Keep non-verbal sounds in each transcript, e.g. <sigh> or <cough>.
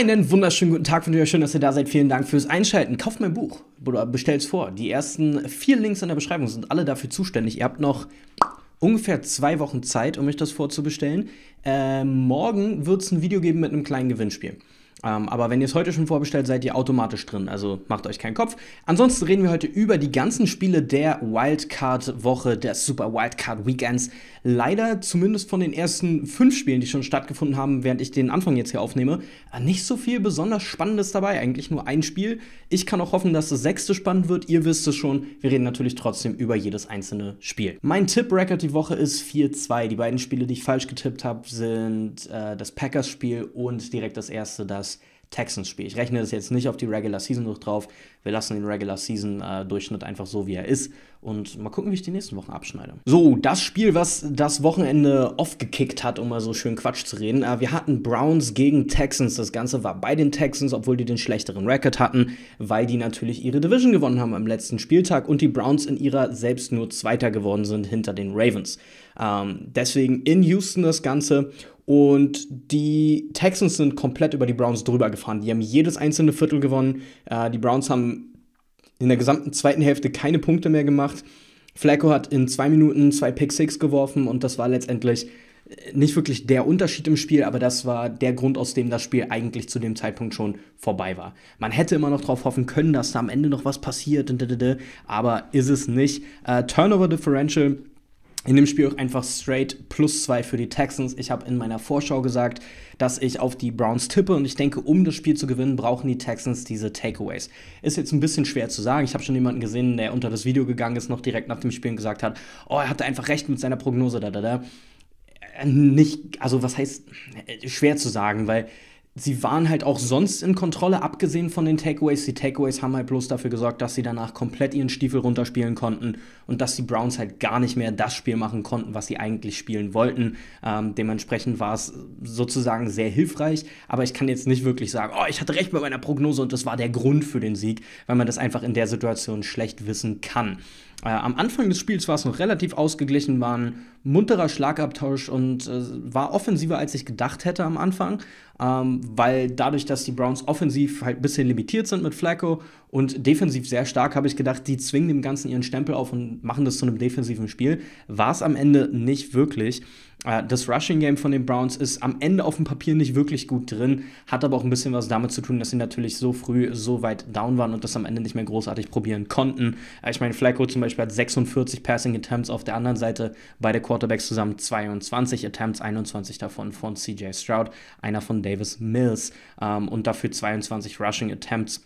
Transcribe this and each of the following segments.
Einen wunderschönen guten Tag, von dir. schön, dass ihr da seid. Vielen Dank fürs Einschalten. Kauft mein Buch oder bestellt es vor. Die ersten vier Links in der Beschreibung sind alle dafür zuständig. Ihr habt noch ungefähr zwei Wochen Zeit, um euch das vorzubestellen. Ähm, morgen wird es ein Video geben mit einem kleinen Gewinnspiel. Ähm, aber wenn ihr es heute schon vorbestellt, seid ihr automatisch drin, also macht euch keinen Kopf. Ansonsten reden wir heute über die ganzen Spiele der Wildcard-Woche, der Super Wildcard-Weekends. Leider zumindest von den ersten fünf Spielen, die schon stattgefunden haben, während ich den Anfang jetzt hier aufnehme, äh, nicht so viel besonders Spannendes dabei. Eigentlich nur ein Spiel. Ich kann auch hoffen, dass das sechste spannend wird. Ihr wisst es schon, wir reden natürlich trotzdem über jedes einzelne Spiel. Mein Tipp-Record die Woche ist 4-2. Die beiden Spiele, die ich falsch getippt habe, sind äh, das Packers-Spiel und direkt das erste, das Texans-Spiel. Ich rechne das jetzt nicht auf die Regular Season noch drauf. Wir lassen den Regular Season-Durchschnitt äh, einfach so, wie er ist. Und mal gucken, wie ich die nächsten Wochen abschneide. So, das Spiel, was das Wochenende aufgekickt hat, um mal so schön Quatsch zu reden. Äh, wir hatten Browns gegen Texans. Das Ganze war bei den Texans, obwohl die den schlechteren Record hatten, weil die natürlich ihre Division gewonnen haben am letzten Spieltag und die Browns in ihrer selbst nur Zweiter geworden sind hinter den Ravens. Ähm, deswegen in Houston das Ganze und die Texans sind komplett über die Browns drüber gefahren. Die haben jedes einzelne Viertel gewonnen. Äh, die Browns haben in der gesamten zweiten Hälfte keine Punkte mehr gemacht. Flacco hat in zwei Minuten zwei Pick Six geworfen und das war letztendlich äh, nicht wirklich der Unterschied im Spiel, aber das war der Grund, aus dem das Spiel eigentlich zu dem Zeitpunkt schon vorbei war. Man hätte immer noch darauf hoffen können, dass da am Ende noch was passiert, aber ist es nicht. Äh, Turnover Differential in dem Spiel auch einfach straight plus zwei für die Texans. Ich habe in meiner Vorschau gesagt, dass ich auf die Browns tippe und ich denke, um das Spiel zu gewinnen, brauchen die Texans diese Takeaways. Ist jetzt ein bisschen schwer zu sagen. Ich habe schon jemanden gesehen, der unter das Video gegangen ist, noch direkt nach dem Spiel und gesagt hat, oh, er hatte einfach recht mit seiner Prognose, da, da, da. Äh, nicht, also was heißt, äh, schwer zu sagen, weil sie waren halt auch sonst in Kontrolle, abgesehen von den Takeaways. Die Takeaways haben halt bloß dafür gesorgt, dass sie danach komplett ihren Stiefel runterspielen konnten und dass die Browns halt gar nicht mehr das Spiel machen konnten, was sie eigentlich spielen wollten. Ähm, dementsprechend war es sozusagen sehr hilfreich, aber ich kann jetzt nicht wirklich sagen, oh, ich hatte recht bei meiner Prognose und das war der Grund für den Sieg, weil man das einfach in der Situation schlecht wissen kann. Äh, am Anfang des Spiels war es noch relativ ausgeglichen, war ein munterer Schlagabtausch und äh, war offensiver, als ich gedacht hätte am Anfang, ähm, weil dadurch, dass die Browns offensiv halt ein bisschen limitiert sind mit Flacco und defensiv sehr stark, habe ich gedacht, die zwingen dem Ganzen ihren Stempel auf und machen das zu einem defensiven Spiel. War es am Ende nicht wirklich. Äh, das Rushing Game von den Browns ist am Ende auf dem Papier nicht wirklich gut drin, hat aber auch ein bisschen was damit zu tun, dass sie natürlich so früh so weit down waren und das am Ende nicht mehr großartig probieren konnten. Äh, ich meine, Flacco zum Beispiel hat 46 Passing Attempts auf der anderen Seite, beide Quarterbacks zusammen 22 Attempts, 21 davon von CJ Stroud, einer von Davis Mills ähm, und dafür 22 Rushing Attempts.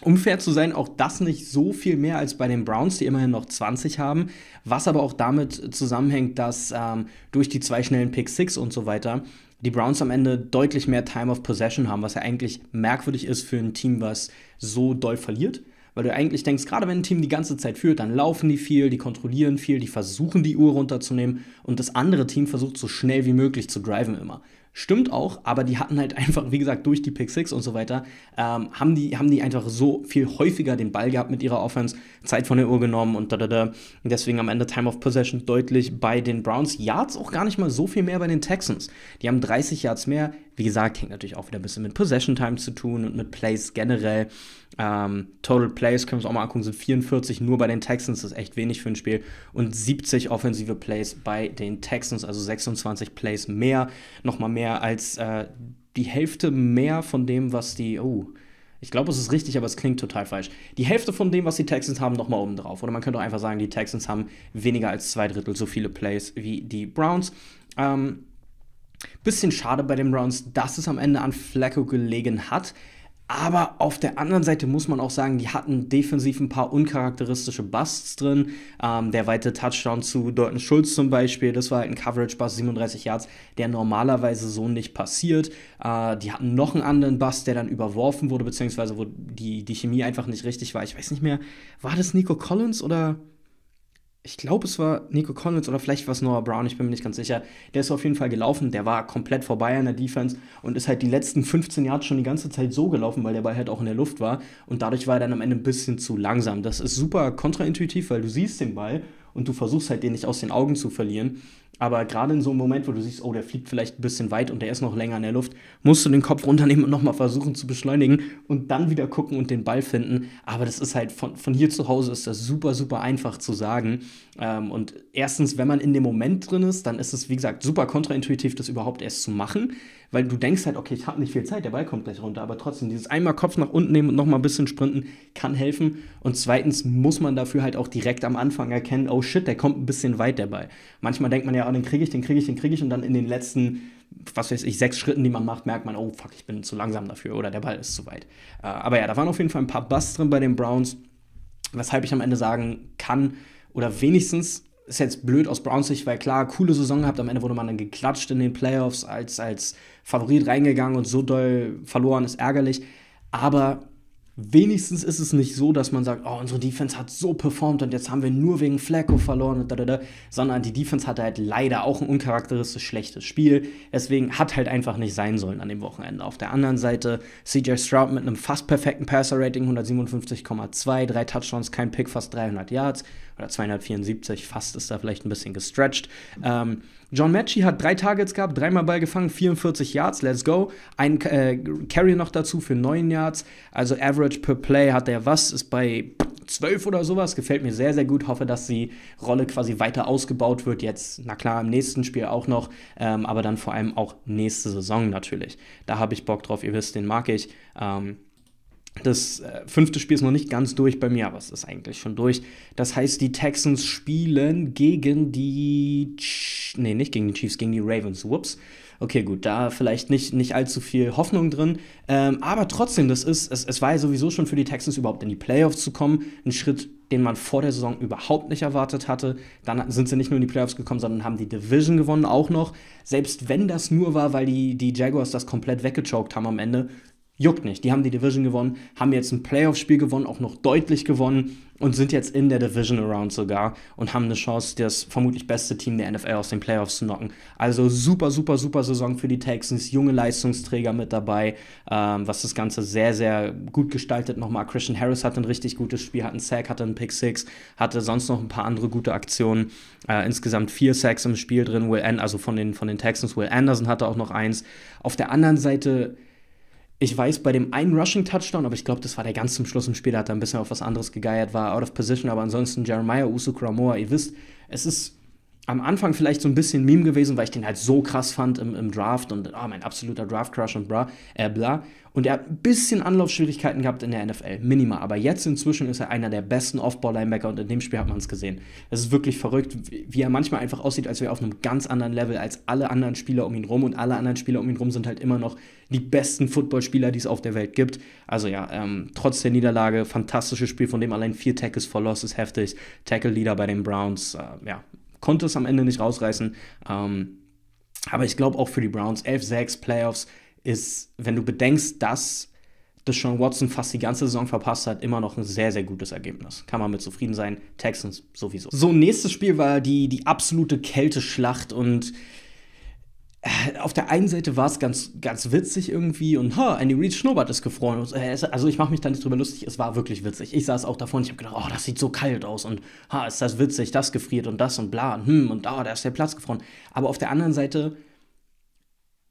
Um fair zu sein, auch das nicht so viel mehr als bei den Browns, die immerhin noch 20 haben, was aber auch damit zusammenhängt, dass ähm, durch die zwei schnellen Pick Six und so weiter die Browns am Ende deutlich mehr Time of Possession haben, was ja eigentlich merkwürdig ist für ein Team, was so doll verliert. Weil du eigentlich denkst, gerade wenn ein Team die ganze Zeit führt, dann laufen die viel, die kontrollieren viel, die versuchen die Uhr runterzunehmen und das andere Team versucht so schnell wie möglich zu driven immer. Stimmt auch, aber die hatten halt einfach, wie gesagt, durch die Pick Six und so weiter, ähm, haben, die, haben die einfach so viel häufiger den Ball gehabt mit ihrer Offense, Zeit von der Uhr genommen und da, da, da. Deswegen am Ende Time of Possession deutlich bei den Browns. Yards auch gar nicht mal so viel mehr bei den Texans. Die haben 30 Yards mehr. Wie gesagt, hängt natürlich auch wieder ein bisschen mit Possession Time zu tun und mit Plays generell. Ähm, Total Plays können wir uns auch mal angucken, sind 44 nur bei den Texans, das ist echt wenig für ein Spiel. Und 70 offensive Plays bei den Texans, also 26 Plays mehr, nochmal mehr mehr als äh, die Hälfte mehr von dem, was die. Oh, ich glaube, es ist richtig, aber es klingt total falsch. Die Hälfte von dem, was die Texans haben, nochmal oben drauf. Oder man könnte auch einfach sagen, die Texans haben weniger als zwei Drittel so viele Plays wie die Browns. Ähm, bisschen schade bei den Browns, dass es am Ende an Flacco gelegen hat. Aber auf der anderen Seite muss man auch sagen, die hatten defensiv ein paar uncharakteristische Busts drin. Ähm, der weite Touchdown zu Dalton Schulz zum Beispiel, das war halt ein Coverage-Bust, 37 Yards, der normalerweise so nicht passiert. Äh, die hatten noch einen anderen Bust, der dann überworfen wurde, beziehungsweise wo die, die Chemie einfach nicht richtig war. Ich weiß nicht mehr, war das Nico Collins oder ich glaube, es war Nico Collins oder vielleicht war es Noah Brown, ich bin mir nicht ganz sicher. Der ist auf jeden Fall gelaufen, der war komplett vorbei an der Defense und ist halt die letzten 15 Yards schon die ganze Zeit so gelaufen, weil der Ball halt auch in der Luft war und dadurch war er dann am Ende ein bisschen zu langsam. Das ist super kontraintuitiv, weil du siehst den Ball und du versuchst halt den nicht aus den Augen zu verlieren aber gerade in so einem Moment, wo du siehst, oh, der fliegt vielleicht ein bisschen weit und der ist noch länger in der Luft, musst du den Kopf runternehmen und nochmal versuchen zu beschleunigen und dann wieder gucken und den Ball finden. Aber das ist halt von, von hier zu Hause ist das super, super einfach zu sagen. Ähm, und erstens, wenn man in dem Moment drin ist, dann ist es, wie gesagt, super kontraintuitiv, das überhaupt erst zu machen weil du denkst halt, okay, ich habe nicht viel Zeit, der Ball kommt gleich runter, aber trotzdem, dieses einmal Kopf nach unten nehmen und nochmal ein bisschen sprinten kann helfen. Und zweitens muss man dafür halt auch direkt am Anfang erkennen, oh shit, der kommt ein bisschen weit der Ball. Manchmal denkt man ja, oh, den kriege ich, den kriege ich, den kriege ich und dann in den letzten, was weiß ich, sechs Schritten, die man macht, merkt man, oh fuck, ich bin zu langsam dafür oder der Ball ist zu weit. Äh, aber ja, da waren auf jeden Fall ein paar Busts drin bei den Browns, weshalb ich am Ende sagen kann, oder wenigstens ist jetzt blöd aus Browns Sicht, weil klar, coole Saison gehabt, am Ende wurde man dann geklatscht in den Playoffs, als, als Favorit reingegangen und so doll verloren, ist ärgerlich. Aber wenigstens ist es nicht so, dass man sagt, oh, unsere Defense hat so performt und jetzt haben wir nur wegen Flacco verloren und da, da, da, sondern die Defense hatte halt leider auch ein uncharakteristisch schlechtes Spiel. Deswegen hat halt einfach nicht sein sollen an dem Wochenende. Auf der anderen Seite CJ Stroud mit einem fast perfekten Passer-Rating, 157,2, drei Touchdowns, kein Pick, fast 300 Yards oder 274, fast ist da vielleicht ein bisschen gestretched. Ähm, John Matchy hat drei Targets gehabt, dreimal Ball gefangen, 44 Yards, let's go. Ein äh, Carry noch dazu für 9 Yards. Also Average per Play hat er was, ist bei 12 oder sowas. Gefällt mir sehr, sehr gut. Hoffe, dass die Rolle quasi weiter ausgebaut wird. Jetzt, na klar, im nächsten Spiel auch noch, ähm, aber dann vor allem auch nächste Saison natürlich. Da habe ich Bock drauf, ihr wisst, den mag ich. Ähm, das äh, fünfte Spiel ist noch nicht ganz durch bei mir, aber es ist eigentlich schon durch. Das heißt, die Texans spielen gegen die. Ch nee, nicht gegen die Chiefs, gegen die Ravens. Whoops. Okay, gut, da vielleicht nicht, nicht allzu viel Hoffnung drin. Ähm, aber trotzdem, das ist, es, es war ja sowieso schon für die Texans überhaupt in die Playoffs zu kommen. Ein Schritt, den man vor der Saison überhaupt nicht erwartet hatte. Dann sind sie nicht nur in die Playoffs gekommen, sondern haben die Division gewonnen auch noch. Selbst wenn das nur war, weil die, die Jaguars das komplett weggechoked haben am Ende, juckt nicht. Die haben die Division gewonnen, haben jetzt ein Playoff-Spiel gewonnen, auch noch deutlich gewonnen und sind jetzt in der Division Around sogar und haben eine Chance, das vermutlich beste Team der NFL aus den Playoffs zu knocken. Also super, super, super Saison für die Texans. Junge Leistungsträger mit dabei, ähm, was das Ganze sehr, sehr gut gestaltet nochmal. Christian Harris hatte ein richtig gutes Spiel, hat einen Sack, hatte einen Pick Six, hatte sonst noch ein paar andere gute Aktionen. Äh, insgesamt vier Sacks im Spiel drin. Will An also von den, von den Texans. Will Anderson hatte auch noch eins. Auf der anderen Seite ich weiß bei dem einen Rushing-Touchdown, aber ich glaube, das war der ganz zum Schluss im Spiel, hat er ein bisschen auf was anderes gegeiert, war out of position, aber ansonsten Jeremiah Usukramoa, ihr wisst, es ist am Anfang vielleicht so ein bisschen Meme gewesen, weil ich den halt so krass fand im, im Draft und oh, mein absoluter Draft-Crush und bla, äh, bla. Und er hat ein bisschen Anlaufschwierigkeiten gehabt in der NFL, minimal. Aber jetzt inzwischen ist er einer der besten Off-Ball-Linebacker und in dem Spiel hat man es gesehen. Es ist wirklich verrückt, wie er manchmal einfach aussieht, als wäre er auf einem ganz anderen Level als alle anderen Spieler um ihn rum. Und alle anderen Spieler um ihn rum sind halt immer noch die besten Footballspieler, die es auf der Welt gibt. Also ja, ähm, trotz der Niederlage, fantastisches Spiel, von dem allein vier Tackles for Loss ist heftig. Tackle-Leader bei den Browns, äh, ja, konnte es am Ende nicht rausreißen. Ähm, aber ich glaube auch für die Browns 11-6 Playoffs ist, wenn du bedenkst, dass Deshaun Watson fast die ganze Saison verpasst hat, immer noch ein sehr, sehr gutes Ergebnis. Kann man mit zufrieden sein. Texans sowieso. So, nächstes Spiel war die, die absolute Kälteschlacht und äh, auf der einen Seite war es ganz, ganz witzig irgendwie und ha, Andy Reid Schnurrbart ist gefroren. Äh, also ich mache mich da nicht drüber lustig, es war wirklich witzig. Ich saß auch davon, ich habe gedacht, oh, das sieht so kalt aus und ha, ist das witzig, das gefriert und das und bla und hm und da, oh, da ist der Platz gefroren. Aber auf der anderen Seite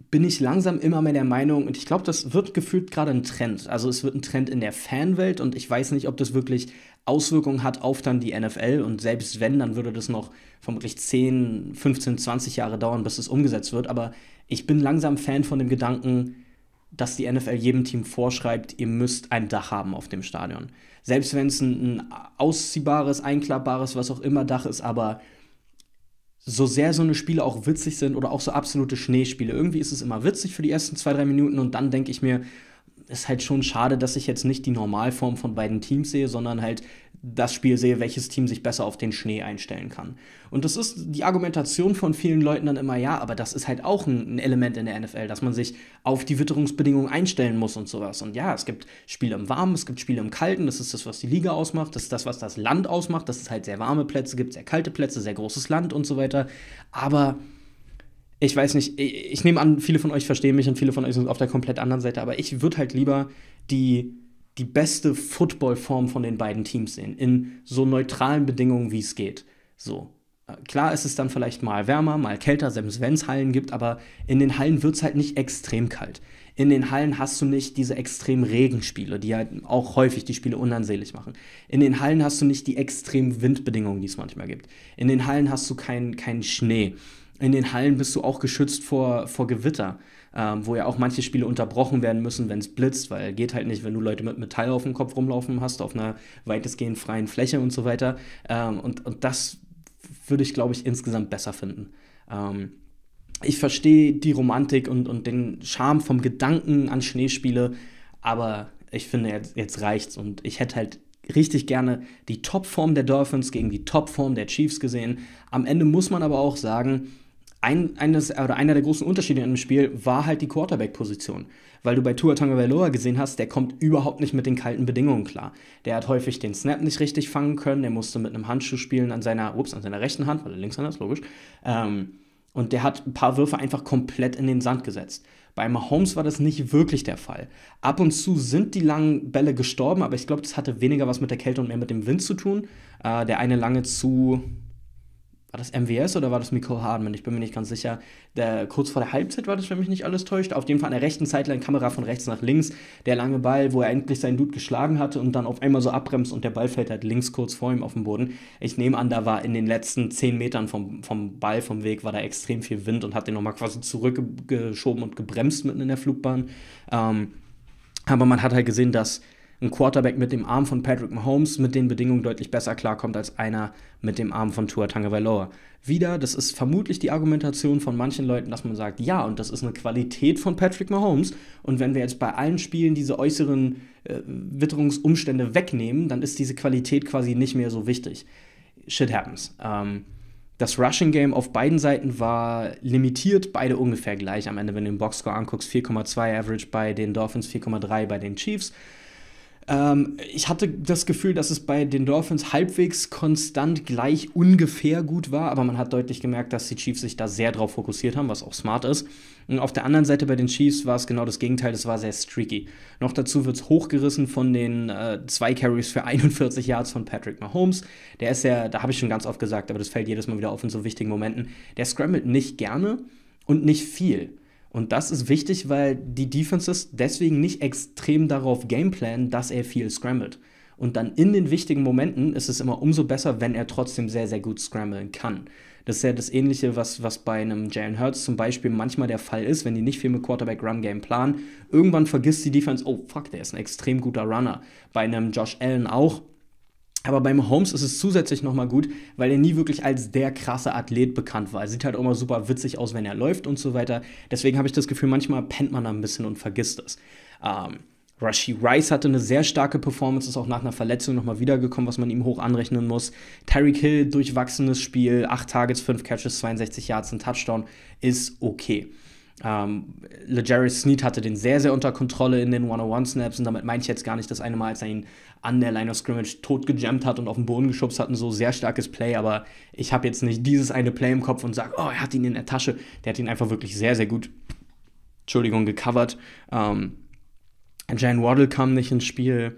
bin ich langsam immer mehr der Meinung, und ich glaube, das wird gefühlt gerade ein Trend. Also es wird ein Trend in der Fanwelt und ich weiß nicht, ob das wirklich Auswirkungen hat auf dann die NFL. Und selbst wenn, dann würde das noch vermutlich 10, 15, 20 Jahre dauern, bis es umgesetzt wird. Aber ich bin langsam Fan von dem Gedanken, dass die NFL jedem Team vorschreibt, ihr müsst ein Dach haben auf dem Stadion. Selbst wenn es ein, ein ausziehbares, einklappbares, was auch immer Dach ist, aber so sehr so eine Spiele auch witzig sind oder auch so absolute Schneespiele. Irgendwie ist es immer witzig für die ersten zwei, drei Minuten und dann denke ich mir, ist halt schon schade, dass ich jetzt nicht die Normalform von beiden Teams sehe, sondern halt das Spiel sehe, welches Team sich besser auf den Schnee einstellen kann. Und das ist die Argumentation von vielen Leuten dann immer, ja, aber das ist halt auch ein, Element in der NFL, dass man sich auf die Witterungsbedingungen einstellen muss und sowas. Und ja, es gibt Spiele im Warmen, es gibt Spiele im Kalten, das ist das, was die Liga ausmacht, das ist das, was das Land ausmacht, dass es halt sehr warme Plätze gibt, sehr kalte Plätze, sehr großes Land und so weiter. Aber ich weiß nicht, ich, ich nehme an, viele von euch verstehen mich und viele von euch sind auf der komplett anderen Seite, aber ich würde halt lieber die die beste Footballform von den beiden Teams sehen, in so neutralen Bedingungen, wie es geht. So. Klar ist es dann vielleicht mal wärmer, mal kälter, selbst wenn es Hallen gibt, aber in den Hallen wird es halt nicht extrem kalt. In den Hallen hast du nicht diese extrem Regenspiele, die halt auch häufig die Spiele unansehnlich machen. In den Hallen hast du nicht die extrem Windbedingungen, die es manchmal gibt. In den Hallen hast du keinen kein Schnee. In den Hallen bist du auch geschützt vor, vor Gewitter ähm, wo ja auch manche Spiele unterbrochen werden müssen, wenn es blitzt, weil geht halt nicht, wenn du Leute mit Metall auf dem Kopf rumlaufen hast, auf einer weitestgehend freien Fläche und so weiter. Ähm, und, und das würde ich, glaube ich, insgesamt besser finden. Ähm, ich verstehe die Romantik und, und den Charme vom Gedanken an Schneespiele, aber ich finde, jetzt, jetzt reicht's und ich hätte halt richtig gerne die Topform der Dolphins gegen die Topform der Chiefs gesehen. Am Ende muss man aber auch sagen, ein, eines, oder einer der großen Unterschiede in dem Spiel war halt die Quarterback-Position. Weil du bei Tua Tagovailoa gesehen hast, der kommt überhaupt nicht mit den kalten Bedingungen klar. Der hat häufig den Snap nicht richtig fangen können, der musste mit einem Handschuh spielen an seiner, ups, an seiner rechten Hand, weil er Linkshänder ist, logisch. Ähm, und der hat ein paar Würfe einfach komplett in den Sand gesetzt. Bei Mahomes war das nicht wirklich der Fall. Ab und zu sind die langen Bälle gestorben, aber ich glaube, das hatte weniger was mit der Kälte und mehr mit dem Wind zu tun. Äh, der eine lange zu, war das MWS oder war das Michael Hardman? Ich bin mir nicht ganz sicher. Der, kurz vor der Halbzeit war das, wenn mich nicht alles täuscht. Auf jeden Fall an der rechten Sideline, Kamera von rechts nach links. Der lange Ball, wo er endlich seinen Dude geschlagen hatte und dann auf einmal so abbremst und der Ball fällt halt links kurz vor ihm auf den Boden. Ich nehme an, da war in den letzten 10 Metern vom, vom Ball, vom Weg, war da extrem viel Wind und hat den nochmal quasi zurückgeschoben und gebremst mitten in der Flugbahn. Ähm, aber man hat halt gesehen, dass ein Quarterback mit dem Arm von Patrick Mahomes mit den Bedingungen deutlich besser klarkommt als einer mit dem Arm von Tua Tagovailoa. Wieder, das ist vermutlich die Argumentation von manchen Leuten, dass man sagt, ja, und das ist eine Qualität von Patrick Mahomes. Und wenn wir jetzt bei allen Spielen diese äußeren äh, Witterungsumstände wegnehmen, dann ist diese Qualität quasi nicht mehr so wichtig. Shit happens. Ähm, das Rushing Game auf beiden Seiten war limitiert, beide ungefähr gleich. Am Ende, wenn du den Boxscore anguckst, 4,2 Average bei den Dolphins, 4,3 bei den Chiefs. Ähm, ich hatte das Gefühl, dass es bei den Dolphins halbwegs konstant gleich ungefähr gut war, aber man hat deutlich gemerkt, dass die Chiefs sich da sehr drauf fokussiert haben, was auch smart ist. Und auf der anderen Seite bei den Chiefs war es genau das Gegenteil, es war sehr streaky. Noch dazu wird es hochgerissen von den äh, zwei Carries für 41 <laughs> Yards von Patrick Mahomes. Der ist ja, da habe ich schon ganz oft gesagt, aber das fällt jedes Mal wieder auf in so wichtigen Momenten. Der scrammelt nicht gerne und nicht viel. Und das ist wichtig, weil die Defenses deswegen nicht extrem darauf gameplanen, dass er viel scrambled. Und dann in den wichtigen Momenten ist es immer umso besser, wenn er trotzdem sehr, sehr gut scramblen kann. Das ist ja das Ähnliche, was, was bei einem Jalen Hurts zum Beispiel manchmal der Fall ist, wenn die nicht viel mit Quarterback-Run-Game planen. Irgendwann vergisst die Defense, oh fuck, der ist ein extrem guter Runner. Bei einem Josh Allen auch. Aber bei Mahomes ist es zusätzlich nochmal gut, weil er nie wirklich als der krasse Athlet bekannt war. Er sieht halt auch immer super witzig aus, wenn er läuft und so weiter. Deswegen habe ich das Gefühl, manchmal pennt man da ein bisschen und vergisst es. Ähm, Rashi Rice hatte eine sehr starke Performance, ist auch nach einer Verletzung nochmal wiedergekommen, was man ihm hoch anrechnen muss. Tyreek Hill, durchwachsenes Spiel, 8 Targets, 5 Catches, 62 Yards, ein Touchdown, ist okay. Ähm, LeJarris Sneed hatte den sehr, sehr unter Kontrolle in den 101-Snaps und damit meine ich jetzt gar nicht das eine Mal, als er ihn an der Line of Scrimmage totgejammt hat und auf den Boden geschubst hat und so sehr starkes Play, aber ich habe jetzt nicht dieses eine Play im Kopf und sage, oh, er hat ihn in der Tasche. Der hat ihn einfach wirklich sehr, sehr gut, Entschuldigung, gecovert. Ähm, Jane Waddle kam nicht ins Spiel.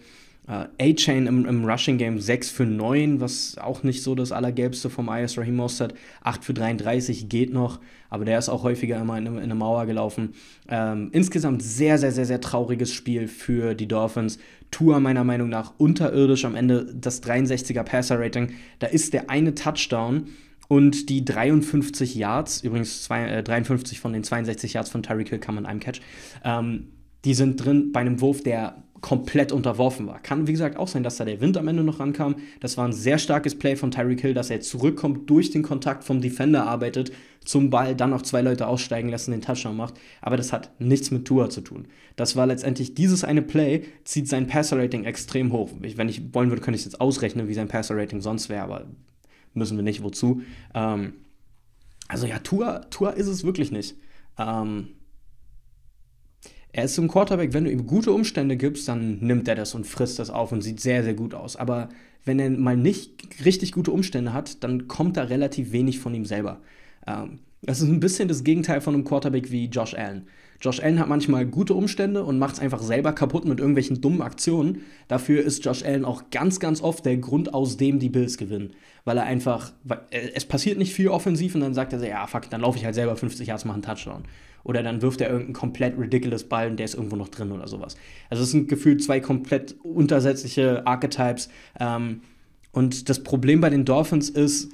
Äh, A-Chain im, im, Rushing Game 6 für 9, was auch nicht so das Allergelbste vom IS Rahim Mostert. 8 für 33 geht noch, aber der ist auch häufiger immer in, in eine Mauer gelaufen. Ähm, insgesamt sehr, sehr, sehr, sehr trauriges Spiel für die Dolphins. Tour meiner Meinung nach unterirdisch am Ende das 63er Passer-Rating. Da ist der eine Touchdown und die 53 Yards, übrigens zwei, äh, 53 von den 62 Yards von Tyreek Hill kann man einem Catch, ähm, die sind drin bei einem Wurf, der komplett unterworfen war. Kann, wie gesagt, auch sein, dass da der Wind am Ende noch rankam. Das war ein sehr starkes Play von Tyreek Hill, dass er zurückkommt, durch den Kontakt vom Defender arbeitet, zum Ball, dann noch zwei Leute aussteigen lassen, den Touchdown macht. Aber das hat nichts mit Tua zu tun. Das war letztendlich dieses eine Play, zieht sein Passer-Rating extrem hoch. Ich, wenn ich wollen würde, könnte ich es jetzt ausrechnen, wie sein Passer-Rating sonst wäre, aber müssen wir nicht, wozu. Ähm, also ja, Tua, Tua ist es wirklich nicht. Ähm, er ist so ein Quarterback, wenn du ihm gute Umstände gibst, dann nimmt er das und frisst das auf und sieht sehr, sehr gut aus. Aber wenn er mal nicht richtig gute Umstände hat, dann kommt da relativ wenig von ihm selber. Ähm, das ist ein bisschen das Gegenteil von einem Quarterback wie Josh Allen. Josh Allen hat manchmal gute Umstände und macht es einfach selber kaputt mit irgendwelchen dummen Aktionen. Dafür ist Josh Allen auch ganz, ganz oft der Grund, aus dem die Bills gewinnen. Weil er einfach, weil, äh, es passiert nicht viel offensiv und dann sagt er so, ja, fuck, dann laufe ich halt selber 50 Yards, mache einen Touchdown. Oder dann wirft er irgendeinen komplett ridiculous Ball und der ist irgendwo noch drin oder sowas. Also es sind gefühlt zwei komplett untersätzliche Archetypes. Ähm, und das Problem bei den Dolphins ist,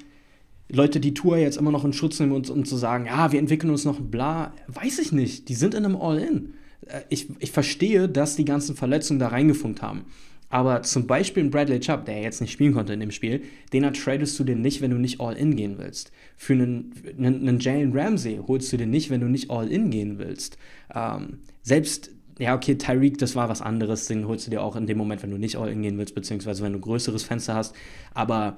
Leute die Tour jetzt immer noch in Schutz nehmen und, und zu sagen, ja, wir entwickeln uns noch bla, weiß ich nicht. Die sind in einem All-In. Äh, ich, ich verstehe, dass die ganzen Verletzungen da reingefunkt haben. Aber zum Beispiel ein Bradley Chubb, der jetzt nicht spielen konnte in dem Spiel, den tradest du dir nicht, wenn du nicht All-In gehen willst. Für einen, einen, einen Jalen Ramsey holst du dir nicht, wenn du nicht All-In gehen willst. Ähm, selbst, ja, okay, Tyreek, das war was anderes, den holst du dir auch in dem Moment, wenn du nicht All-In gehen willst, beziehungsweise wenn du ein größeres Fenster hast. Aber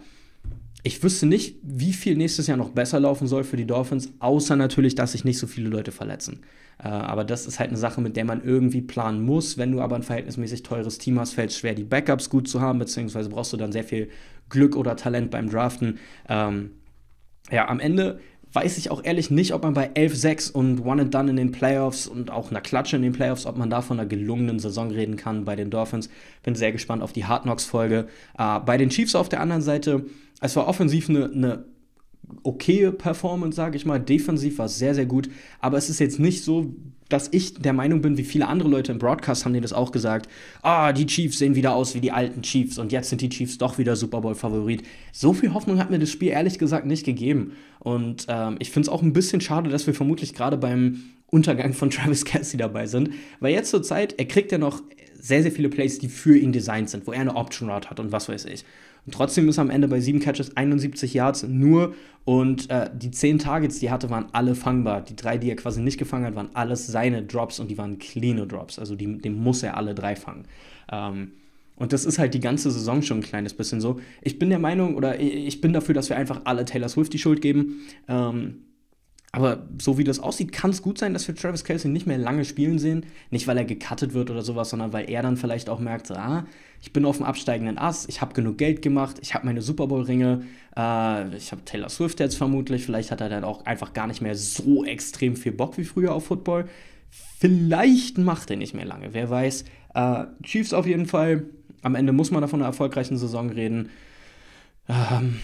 ich wüsste nicht, wie viel nächstes Jahr noch besser laufen soll für die Dolphins, außer natürlich, dass sich nicht so viele Leute verletzen. Äh, aber das ist halt eine Sache, mit der man irgendwie planen muss. Wenn du aber ein verhältnismäßig teures Team hast, fällt es schwer, die Backups gut zu haben, beziehungsweise brauchst du dann sehr viel Glück oder Talent beim Draften. Ähm, ja, am Ende weiß ich auch ehrlich nicht, ob man bei 11-6 und One and Done in den Playoffs und auch einer Klatsche in den Playoffs, ob man da von einer gelungenen Saison reden kann bei den Dolphins. Bin sehr gespannt auf die Hard Knocks-Folge. Äh, bei den Chiefs auf der anderen Seite, es war offensiv eine, eine okaye Performance, sage ich mal. Defensiv war sehr, sehr gut. Aber es ist jetzt nicht so, dass ich der Meinung bin, wie viele andere Leute im Broadcast haben dir das auch gesagt, ah, die Chiefs sehen wieder aus wie die alten Chiefs und jetzt sind die Chiefs doch wieder Super Bowl-Favorit. So viel Hoffnung hat mir das Spiel ehrlich gesagt nicht gegeben. Und ähm, ich finde es auch ein bisschen schade, dass wir vermutlich gerade beim Untergang von Travis Cassie dabei sind, weil jetzt zur Zeit, er kriegt ja noch sehr, sehr viele Plays, die für ihn designt sind, wo er eine Option Route hat und was weiß ich. Und trotzdem ist am Ende bei sieben Catches 71 Yards nur und äh, die zehn Targets, die er hatte, waren alle fangbar. Die drei, die er quasi nicht gefangen hat, waren alles seine Drops und die waren cleane Drops. Also die, den muss er alle drei fangen. Ähm, und das ist halt die ganze Saison schon ein kleines bisschen so. Ich bin der Meinung oder ich bin dafür, dass wir einfach alle Taylor Swift die Schuld geben. Ähm, aber so wie das aussieht, kann es gut sein, dass wir Travis Kelsey nicht mehr lange spielen sehen. Nicht, weil er gecuttet wird oder sowas, sondern weil er dann vielleicht auch merkt, ah, ich bin auf dem absteigenden Ass, ich habe genug Geld gemacht, ich habe meine Super Bowl-Ringe, äh, ich habe Taylor Swift jetzt vermutlich, vielleicht hat er dann auch einfach gar nicht mehr so extrem viel Bock wie früher auf Football. Vielleicht macht er nicht mehr lange, wer weiß. Äh, Chiefs auf jeden Fall, am Ende muss man davon einer erfolgreichen Saison reden. Ähm,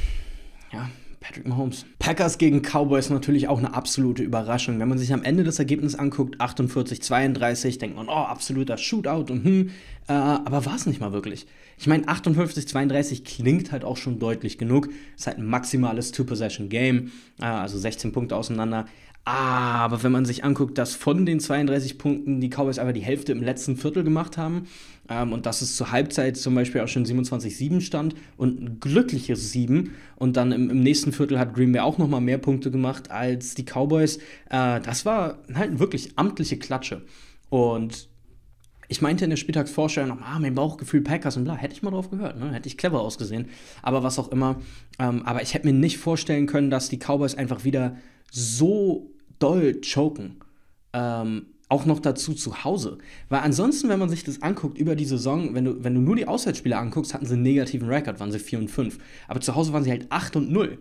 ja, Patrick Mahomes. Packers gegen Cowboys natürlich auch eine absolute Überraschung. Wenn man sich am Ende das Ergebnis anguckt, 48-32, denkt man, oh, absoluter Shootout und hm. Äh, aber war es nicht mal wirklich. Ich meine, 58-32 klingt halt auch schon deutlich genug. Ist halt ein maximales Two-Possession-Game, äh, also 16 Punkte auseinander. Ah, aber wenn man sich anguckt, dass von den 32 Punkten die Cowboys einfach die Hälfte im letzten Viertel gemacht haben ähm, und dass es zur Halbzeit zum Beispiel auch schon 27-7 stand und ein glückliches 7 und dann im, im, nächsten Viertel hat Green Bay auch nochmal mehr Punkte gemacht als die Cowboys, äh, das war halt wirklich amtliche Klatsche. Und ich meinte in der Spieltagsvorstellung noch, ah, mein Bauchgefühl Packers und bla, hätte ich mal drauf gehört, ne? hätte ich clever ausgesehen, aber was auch immer. Ähm, aber ich hätte mir nicht vorstellen können, dass die Cowboys einfach wieder so doll choken. Ähm, auch noch dazu zu Hause. Weil ansonsten, wenn man sich das anguckt über die Saison, wenn du, wenn du nur die Auswärtsspiele anguckst, hatten sie einen negativen Rekord, waren sie 4 und 5. Aber zu Hause waren sie halt 8 und 0.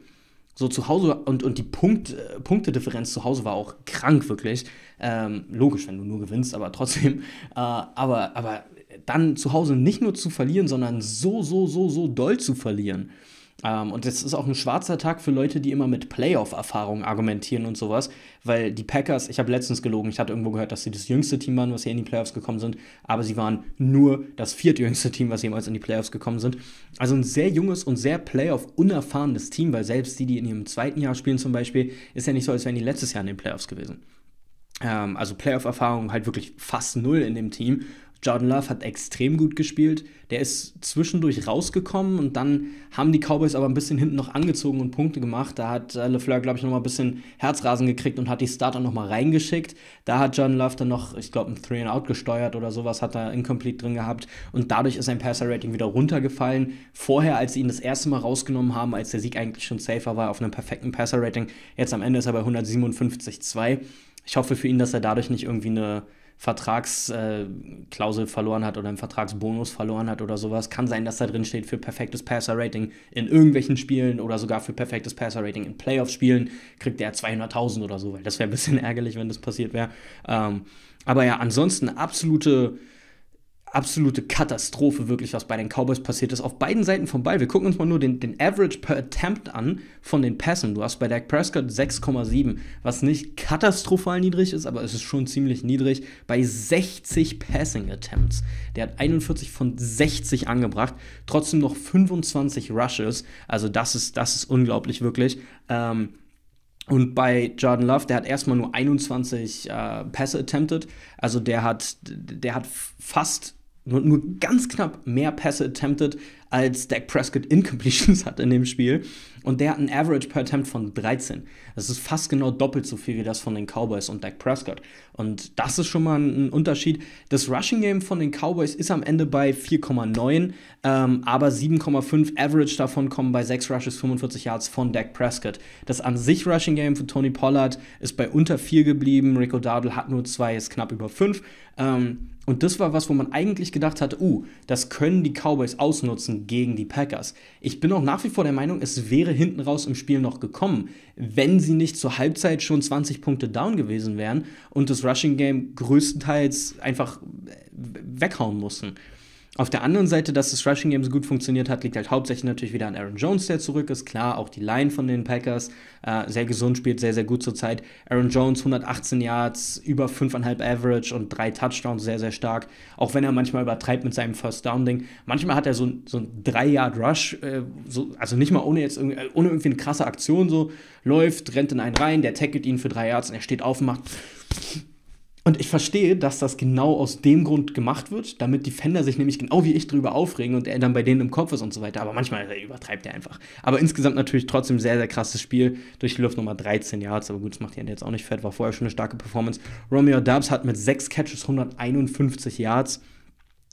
So zu Hause und, und die Punkt, äh, Punktedifferenz zu Hause war auch krank, wirklich. Ähm, logisch, wenn du nur gewinnst, aber trotzdem. Äh, aber, aber dann zu Hause nicht nur zu verlieren, sondern so, so, so, so doll zu verlieren. Ähm, und das ist auch ein schwarzer Tag für Leute, die immer mit Playoff-Erfahrung argumentieren und sowas, weil die Packers, ich habe letztens gelogen, ich hatte irgendwo gehört, dass sie das jüngste Team waren, was hier in die Playoffs gekommen sind, aber sie waren nur das viertjüngste Team, was jemals in die Playoffs gekommen sind. Also ein sehr junges und sehr Playoff-unerfahrenes Team, weil selbst die, die in ihrem zweiten Jahr spielen zum Beispiel, ist ja nicht so, als wären die letztes Jahr in den Playoffs gewesen ähm, also Playoff-Erfahrung halt wirklich fast null in dem Team. Jordan Love hat extrem gut gespielt. Der ist zwischendurch rausgekommen und dann haben die Cowboys aber ein bisschen hinten noch angezogen und Punkte gemacht. Da hat äh, LeFleur, glaube ich, nochmal ein bisschen Herzrasen gekriegt und hat die Starter nochmal reingeschickt. Da hat Jordan Love dann noch, ich glaube, ein Three and Out gesteuert oder sowas, hat er incomplete drin gehabt. Und dadurch ist sein Passer-Rating wieder runtergefallen. Vorher, als sie ihn das erste Mal rausgenommen haben, als der Sieg eigentlich schon safer war, auf einem perfekten Passer-Rating. Jetzt am Ende ist er bei 157,2. Ich hoffe für ihn, dass er dadurch nicht irgendwie eine Vertragsklausel verloren hat oder einen Vertragsbonus verloren hat oder sowas. Kann sein, dass da drin steht für perfektes Passer-Rating in irgendwelchen Spielen oder sogar für perfektes Passer-Rating in Playoff-Spielen kriegt er 200.000 oder so, weil das wäre ein bisschen <laughs> ärgerlich, wenn das passiert wäre. Ähm, aber ja, ansonsten absolute absolute Katastrophe wirklich, was bei den Cowboys passiert ist. Auf beiden Seiten vom Ball. Wir gucken uns mal nur den, den Average per Attempt an von den Pässen. Du hast bei Dak Prescott 6,7, was nicht katastrophal niedrig ist, aber es ist schon ziemlich niedrig. Bei 60 Passing Attempts. Der hat 41 von 60 angebracht, trotzdem noch 25 Rushes. Also das ist, das ist unglaublich wirklich. Ähm, und bei Jordan Love, der hat erstmal nur 21 äh, Pässe attempted. Also der hat, der hat fast nur, nur ganz knapp mehr Pässe attempted, als Dak Prescott <laughs> Incompletions hat in dem Spiel. Und der hat ein Average per Attempt von 13. Das ist fast genau doppelt so viel wie das von den Cowboys und Dak Prescott. Und das ist schon mal ein Unterschied. Das Rushing Game von den Cowboys ist am Ende bei 4,9, ähm, aber 7,5 Average davon kommen bei 6 Rushes 45 Yards von Dak Prescott. Das an sich Rushing Game von Tony Pollard ist bei unter 4 geblieben. Rico Dowdle hat nur 2, ist knapp über 5. Ähm, und das war was, wo man eigentlich gedacht hat, uh, das können die Cowboys ausnutzen gegen die Packers. Ich bin auch nach wie vor der Meinung, es wäre hinten raus im Spiel noch gekommen, wenn sie nicht zur Halbzeit schon 20 Punkte down gewesen wären und das Rushing Game größtenteils einfach weghauen mussten. Auf der anderen Seite, dass das Rushing Game so gut funktioniert hat, liegt halt hauptsächlich natürlich wieder an Aaron Jones, der zurück ist. Klar, auch die Line von den Packers äh, sehr gesund spielt, sehr, sehr gut zurzeit. Aaron Jones 118 Yards, über 5,5 Average und drei Touchdowns, sehr, sehr stark. Auch wenn er manchmal übertreibt mit seinem First Down-Ding. Manchmal hat er so, so einen 3-Yard-Rush, äh, so, also nicht mal ohne jetzt irgendwie, äh, ohne irgendwie eine krasse Aktion so, läuft, rennt in einen rein, der tackelt ihn für drei Yards und er steht auf und macht und ich verstehe, dass das genau aus dem Grund gemacht wird, damit die Fender sich nämlich genau wie ich drüber aufregen und er dann bei denen im Kopf ist und so weiter. Aber manchmal äh, übertreibt er einfach. Aber insgesamt natürlich trotzdem sehr, sehr krasses Spiel. Durch die Luft nochmal 13 Yards, aber gut, das macht die ihn jetzt auch nicht fett, war vorher schon eine starke Performance. Romeo Dubs hat mit 6 Catches 151 Yards.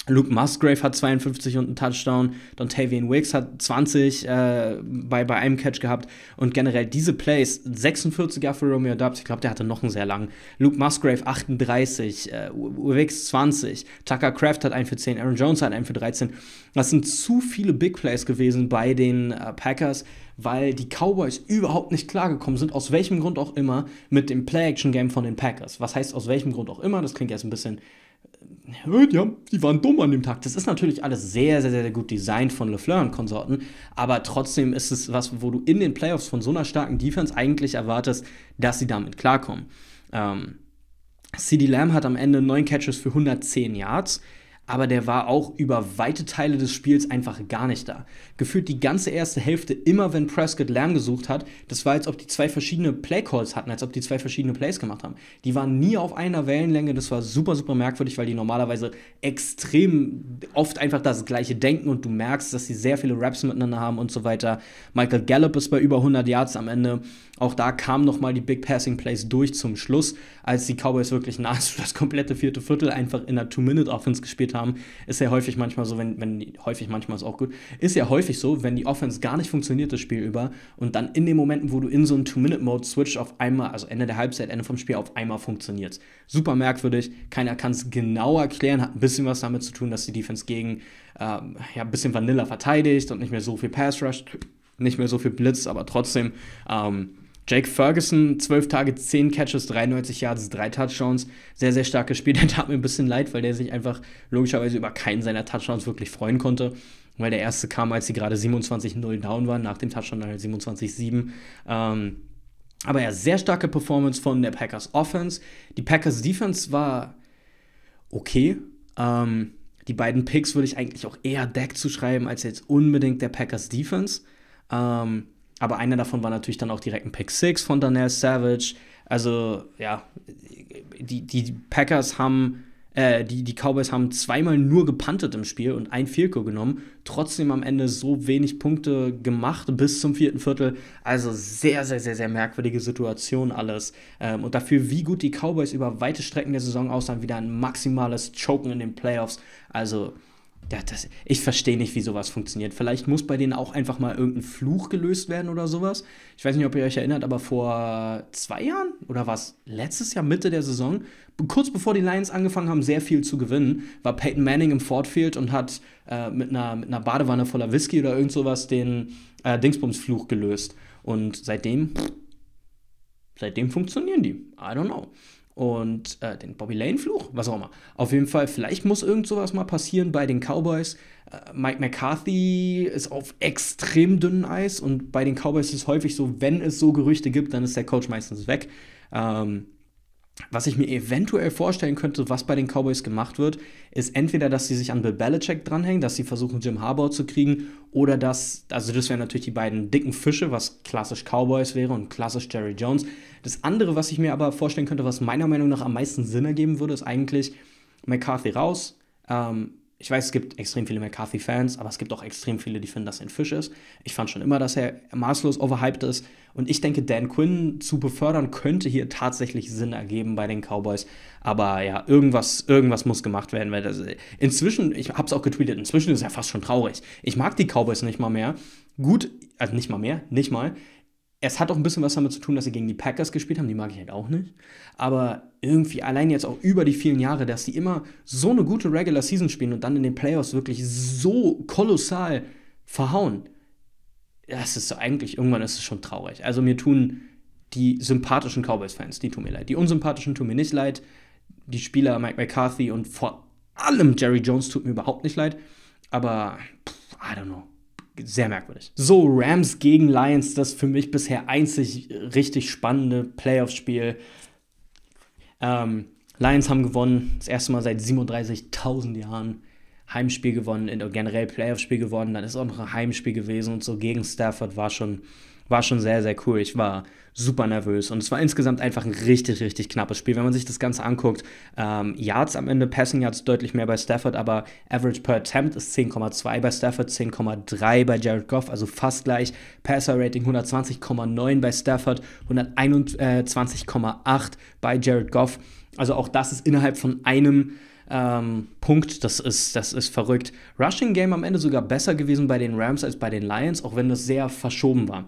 Luke Musgrave hat 52 und einen Touchdown, Dontavian Wicks hat 20 äh, bei, bei einem Catch gehabt und generell diese Plays, 46er für Romeo Dubs, ich glaube, der hatte noch einen sehr langen, Luke Musgrave 38, äh, Wicks 20, Tucker Craft hat einen für 10, Aaron Jones hat einen für 13. Das sind zu viele Big Plays gewesen bei den äh, Packers, weil die Cowboys überhaupt nicht klargekommen sind, aus welchem Grund auch immer, mit dem Play-Action-Game von den Packers. Was heißt aus welchem Grund auch immer, das klingt jetzt ein bisschen die, die waren dumm an dem Tag. Das ist natürlich alles sehr, sehr, sehr gut designt von LeFleur und Konsorten, aber trotzdem ist es was, wo du in den Playoffs von so einer starken Defense eigentlich erwartest, dass sie damit klarkommen. Ähm, CD Lamb hat am Ende 9 Catches für 110 Yards aber der war auch über weite Teile des Spiels einfach gar nicht da. Gefühlt die ganze erste Hälfte, immer wenn Prescott Lärm gesucht hat, das war, als ob die zwei verschiedene Playcalls hatten, als ob die zwei verschiedene Plays gemacht haben. Die waren nie auf einer Wellenlänge, das war super, super merkwürdig, weil die normalerweise extrem oft einfach das gleiche denken und du merkst, dass sie sehr viele Raps miteinander haben und so weiter. Michael Gallup ist bei über 100 Yards am Ende. Auch da kamen nochmal die Big Passing Plays durch zum Schluss, als die Cowboys wirklich nahezu das komplette vierte Viertel einfach in einer Two-Minute-Offense gespielt haben. Ist ja häufig manchmal so, wenn, wenn häufig manchmal ist auch gut, ist ja häufig so, wenn die Offense gar nicht funktioniert das Spiel über und dann in den Momenten, wo du in so einen Two-Minute-Mode switch auf einmal, also Ende der Halbzeit, Ende vom Spiel, auf einmal funktioniert Super merkwürdig, keiner kann es genau erklären, hat ein bisschen was damit zu tun, dass die Defense gegen ähm, ja, ein bisschen Vanilla verteidigt und nicht mehr so viel Pass Rush, nicht mehr so viel Blitz, aber trotzdem ähm, Jake Ferguson, 12 Tage, 10 Catches, 93 Yards, 3 Touchdowns. Sehr, sehr stark gespielt. Der <laughs> tat mir ein bisschen leid, weil der sich einfach logischerweise über keinen seiner Touchdowns wirklich freuen konnte. Weil der erste kam, als sie gerade 27-0 down waren, nach dem Touchdown dann halt 27-7. Ähm, aber ja, sehr starke Performance von der Packers Offense. Die Packers Defense war okay. Ähm, die beiden Picks würde ich eigentlich auch eher Deck zuschreiben als jetzt unbedingt der Packers Defense. Ähm, aber einer davon war natürlich dann auch direkt ein Pick 6 von Daniel Savage. Also, ja, die, die Packers haben, äh, die, die Cowboys haben zweimal nur gepantet im Spiel und ein Vierko genommen. Trotzdem am Ende so wenig Punkte gemacht bis zum vierten Viertel. Also sehr, sehr, sehr, sehr merkwürdige Situation alles. Ähm, und dafür, wie gut die Cowboys über weite Strecken der Saison aussahen, wieder ein maximales Choken in den Playoffs. Also, das, das, ich verstehe nicht, wie sowas funktioniert. Vielleicht muss bei denen auch einfach mal irgendein Fluch gelöst werden oder sowas. Ich weiß nicht, ob ihr euch erinnert, aber vor zwei Jahren oder was? Letztes Jahr, Mitte der Saison, kurz bevor die Lions angefangen haben, sehr viel zu gewinnen, war Peyton Manning im Ford Field und hat äh, mit, einer, mit einer Badewanne voller Whisky oder irgend sowas den äh, Dingsbums-Fluch gelöst. Und seitdem, seitdem funktionieren die. I don't know und äh, den Bobby Lane-Fluch, was auch immer. Auf jeden Fall, vielleicht muss irgend sowas mal passieren bei den Cowboys. Äh, Mike McCarthy ist auf extrem dünnem Eis und bei den Cowboys ist es häufig so, wenn es so Gerüchte gibt, dann ist der Coach meistens weg. Ähm, was ich mir eventuell vorstellen könnte, was bei den Cowboys gemacht wird, ist entweder, dass sie sich an Bill Belichick dranhängen, dass sie versuchen, Jim Harbaugh zu kriegen, oder dass, also das wären natürlich die beiden dicken Fische, was klassisch Cowboys wäre und klassisch Jerry Jones. Das andere, was ich mir aber vorstellen könnte, was meiner Meinung nach am meisten Sinn ergeben würde, ist eigentlich McCarthy raus, ähm, ich weiß, es gibt extrem viele McCarthy-Fans, aber es gibt auch extrem viele, die finden, dass er ein Fisch ist. Ich fand schon immer, dass er maßlos overhyped ist. Und ich denke, Dan Quinn zu befördern könnte hier tatsächlich Sinn ergeben bei den Cowboys. Aber ja, irgendwas, irgendwas muss gemacht werden, weil das, inzwischen, ich habe es auch getweetet, inzwischen ist er fast schon traurig. Ich mag die Cowboys nicht mal mehr. Gut, also nicht mal mehr, nicht mal es hat auch ein bisschen was damit zu tun, dass sie gegen die Packers gespielt haben, die mag ich halt auch nicht. Aber irgendwie allein jetzt auch über die vielen Jahre, dass die immer so eine gute Regular Season spielen und dann in den Playoffs wirklich so kolossal verhauen, das ist so eigentlich, irgendwann ist es schon traurig. Also mir tun die sympathischen Cowboys-Fans, die tun mir leid. Die unsympathischen tun mir nicht leid. Die Spieler Mike McCarthy und vor allem Jerry Jones tut mir überhaupt nicht leid. Aber, pff, I don't know sehr merkwürdig. So, Rams gegen Lions, das für mich bisher einzig richtig spannende Playoff-Spiel. Ähm, Lions haben gewonnen, das erste Mal seit 37.000 Jahren. Heimspiel gewonnen, generell Playoff-Spiel gewonnen, dann ist auch noch ein Heimspiel gewesen und so gegen Stafford war schon war schon sehr, sehr cool. Ich war super nervös und es war insgesamt einfach ein richtig, richtig knappes Spiel. Wenn man sich das Ganze anguckt, ähm, Yards am Ende, Passing Yards deutlich mehr bei Stafford, aber Average per Attempt ist 10,2 bei Stafford, 10,3 bei Jared Goff, also fast gleich. Passer Rating 120,9 bei Stafford, 121,8 bei Jared Goff. Also auch das ist innerhalb von einem ähm, Punkt. Das ist, das ist verrückt. Rushing Game am Ende sogar besser gewesen bei den Rams als bei den Lions, auch wenn das sehr verschoben war.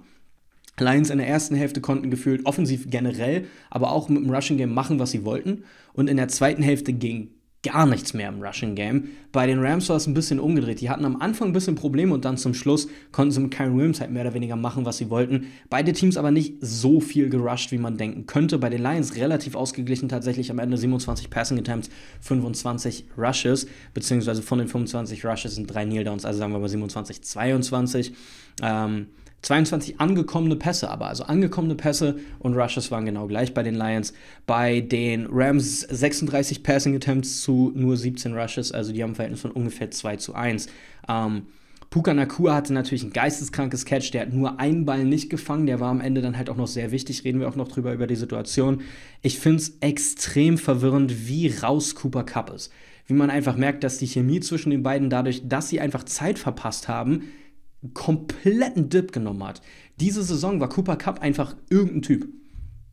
Lions in der ersten Hälfte konnten gefühlt offensiv generell, aber auch mit dem Rushing Game machen, was sie wollten. Und in der zweiten Hälfte ging gar nichts mehr im Rushing Game. Bei den Rams war es ein bisschen umgedreht. Die hatten am Anfang ein bisschen Probleme und dann zum Schluss konnten sie mit Kyron Williams halt mehr oder weniger machen, was sie wollten. Beide Teams aber nicht so viel gerusht, wie man denken könnte. Bei den Lions relativ ausgeglichen, tatsächlich am Ende 27 Passing Attempts, 25 Rushes, beziehungsweise von den 25 Rushes sind drei Kneel Downs, also sagen wir mal 27, 22. Ähm, 22 angekommene Pässe aber, also angekommene Pässe und Rushes waren genau gleich bei den Lions. Bei den Rams 36 Passing Attempts zu nur 17 Rushes, also die haben ein Verhältnis von ungefähr 2 zu 1. Ähm, Puka Nakua hatte natürlich ein geisteskrankes Catch, der hat nur einen Ball nicht gefangen, der war am Ende dann halt auch noch sehr wichtig, reden wir auch noch drüber über die Situation. Ich finde es extrem verwirrend, wie raus Cooper Cup ist. Wie man einfach merkt, dass die Chemie zwischen den beiden dadurch, dass sie einfach Zeit verpasst haben, kompletten Dip genommen hat. Diese Saison war Cooper Cup einfach irgendein Typ.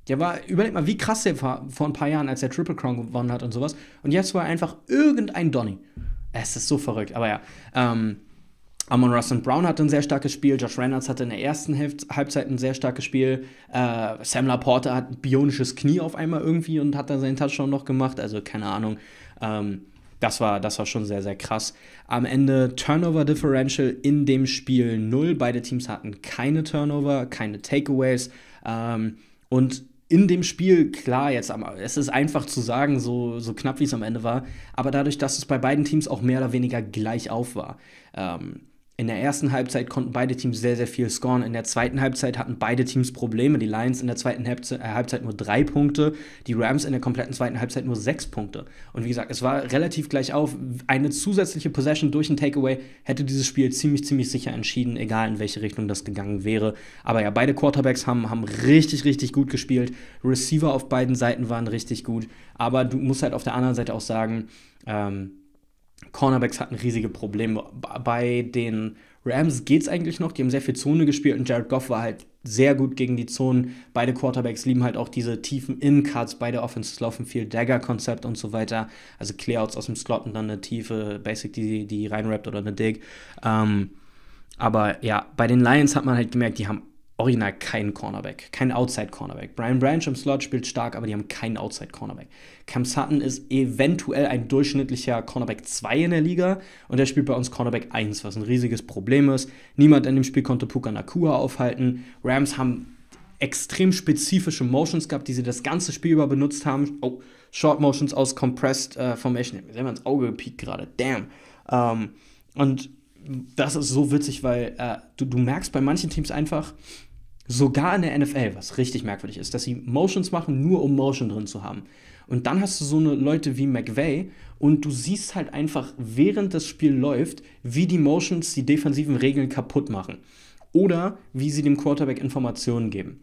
Der war, überleg mal, wie krass der war vor ein paar Jahren, als er Triple Crown gewonnen hat und sowas. Und jetzt war er einfach irgendein Donny. Es ist so verrückt, aber ja. Ähm, Amon Russell Brown hatte ein sehr starkes Spiel, Josh Reynolds hatte in der ersten Hälf Halbzeit ein sehr starkes Spiel, äh, Sam Laporte hat ein bionisches Knie auf einmal irgendwie und hat dann seinen Touchdown noch gemacht, also keine Ahnung. Ähm, das war, das war schon sehr, sehr krass. Am Ende Turnover Differential in dem Spiel 0. Beide Teams hatten keine Turnover, keine Takeaways. Ähm, und in dem Spiel, klar, jetzt am, es ist einfach zu sagen, so, so knapp wie es am Ende war, aber dadurch, dass es bei beiden Teams auch mehr oder weniger gleich auf war. Ähm, in der ersten Halbzeit konnten beide Teams sehr, sehr viel scoren. In der zweiten Halbzeit hatten beide Teams Probleme. Die Lions in der zweiten äh, Halbzeit nur drei Punkte, die Rams in der kompletten zweiten Halbzeit nur sechs Punkte. Und wie gesagt, es war relativ gleich auf. Eine zusätzliche Possession durch ein Takeaway hätte dieses Spiel ziemlich, ziemlich sicher entschieden, egal in welche Richtung das gegangen wäre. Aber ja, beide Quarterbacks haben, haben richtig, richtig gut gespielt. Receiver auf beiden Seiten waren richtig gut. Aber du musst halt auf der anderen Seite auch sagen, ähm, Cornerbacks hatten riesige Probleme. Bei den Rams geht es eigentlich noch. Die haben sehr viel Zone gespielt und Jared Goff war halt sehr gut gegen die Zonen. Beide Quarterbacks lieben halt auch diese tiefen In-Cuts. Beide Offenses laufen viel Dagger-Konzept und so weiter. Also Clearouts aus dem Slot und dann eine tiefe Basic, die, die reinrappt oder eine Dig. Ähm, aber ja, bei den Lions hat man halt gemerkt, die haben original keinen Cornerback, keinen Outside Cornerback. Brian Branch im Slot spielt stark, aber die haben keinen Outside Cornerback. Cam Sutton ist eventuell ein durchschnittlicher Cornerback 2 in der Liga und er spielt bei uns Cornerback 1, was ein riesiges Problem ist. Niemand in dem Spiel konnte Puka Nakua aufhalten. Rams haben extrem spezifische Motions gehabt, die sie das ganze Spiel über benutzt haben. Oh, Short Motions aus Compressed äh, Formation. Ich hab mir selber ins Auge gepiekt gerade. Damn. Ähm, und das ist so witzig, weil äh, du, du merkst bei manchen Teams einfach, Sogar in der NFL, was richtig merkwürdig ist, dass sie Motions machen, nur um Motion drin zu haben. Und dann hast du so eine Leute wie McVay und du siehst halt einfach, während das Spiel läuft, wie die Motions die defensiven Regeln kaputt machen. Oder wie sie dem Quarterback Informationen geben.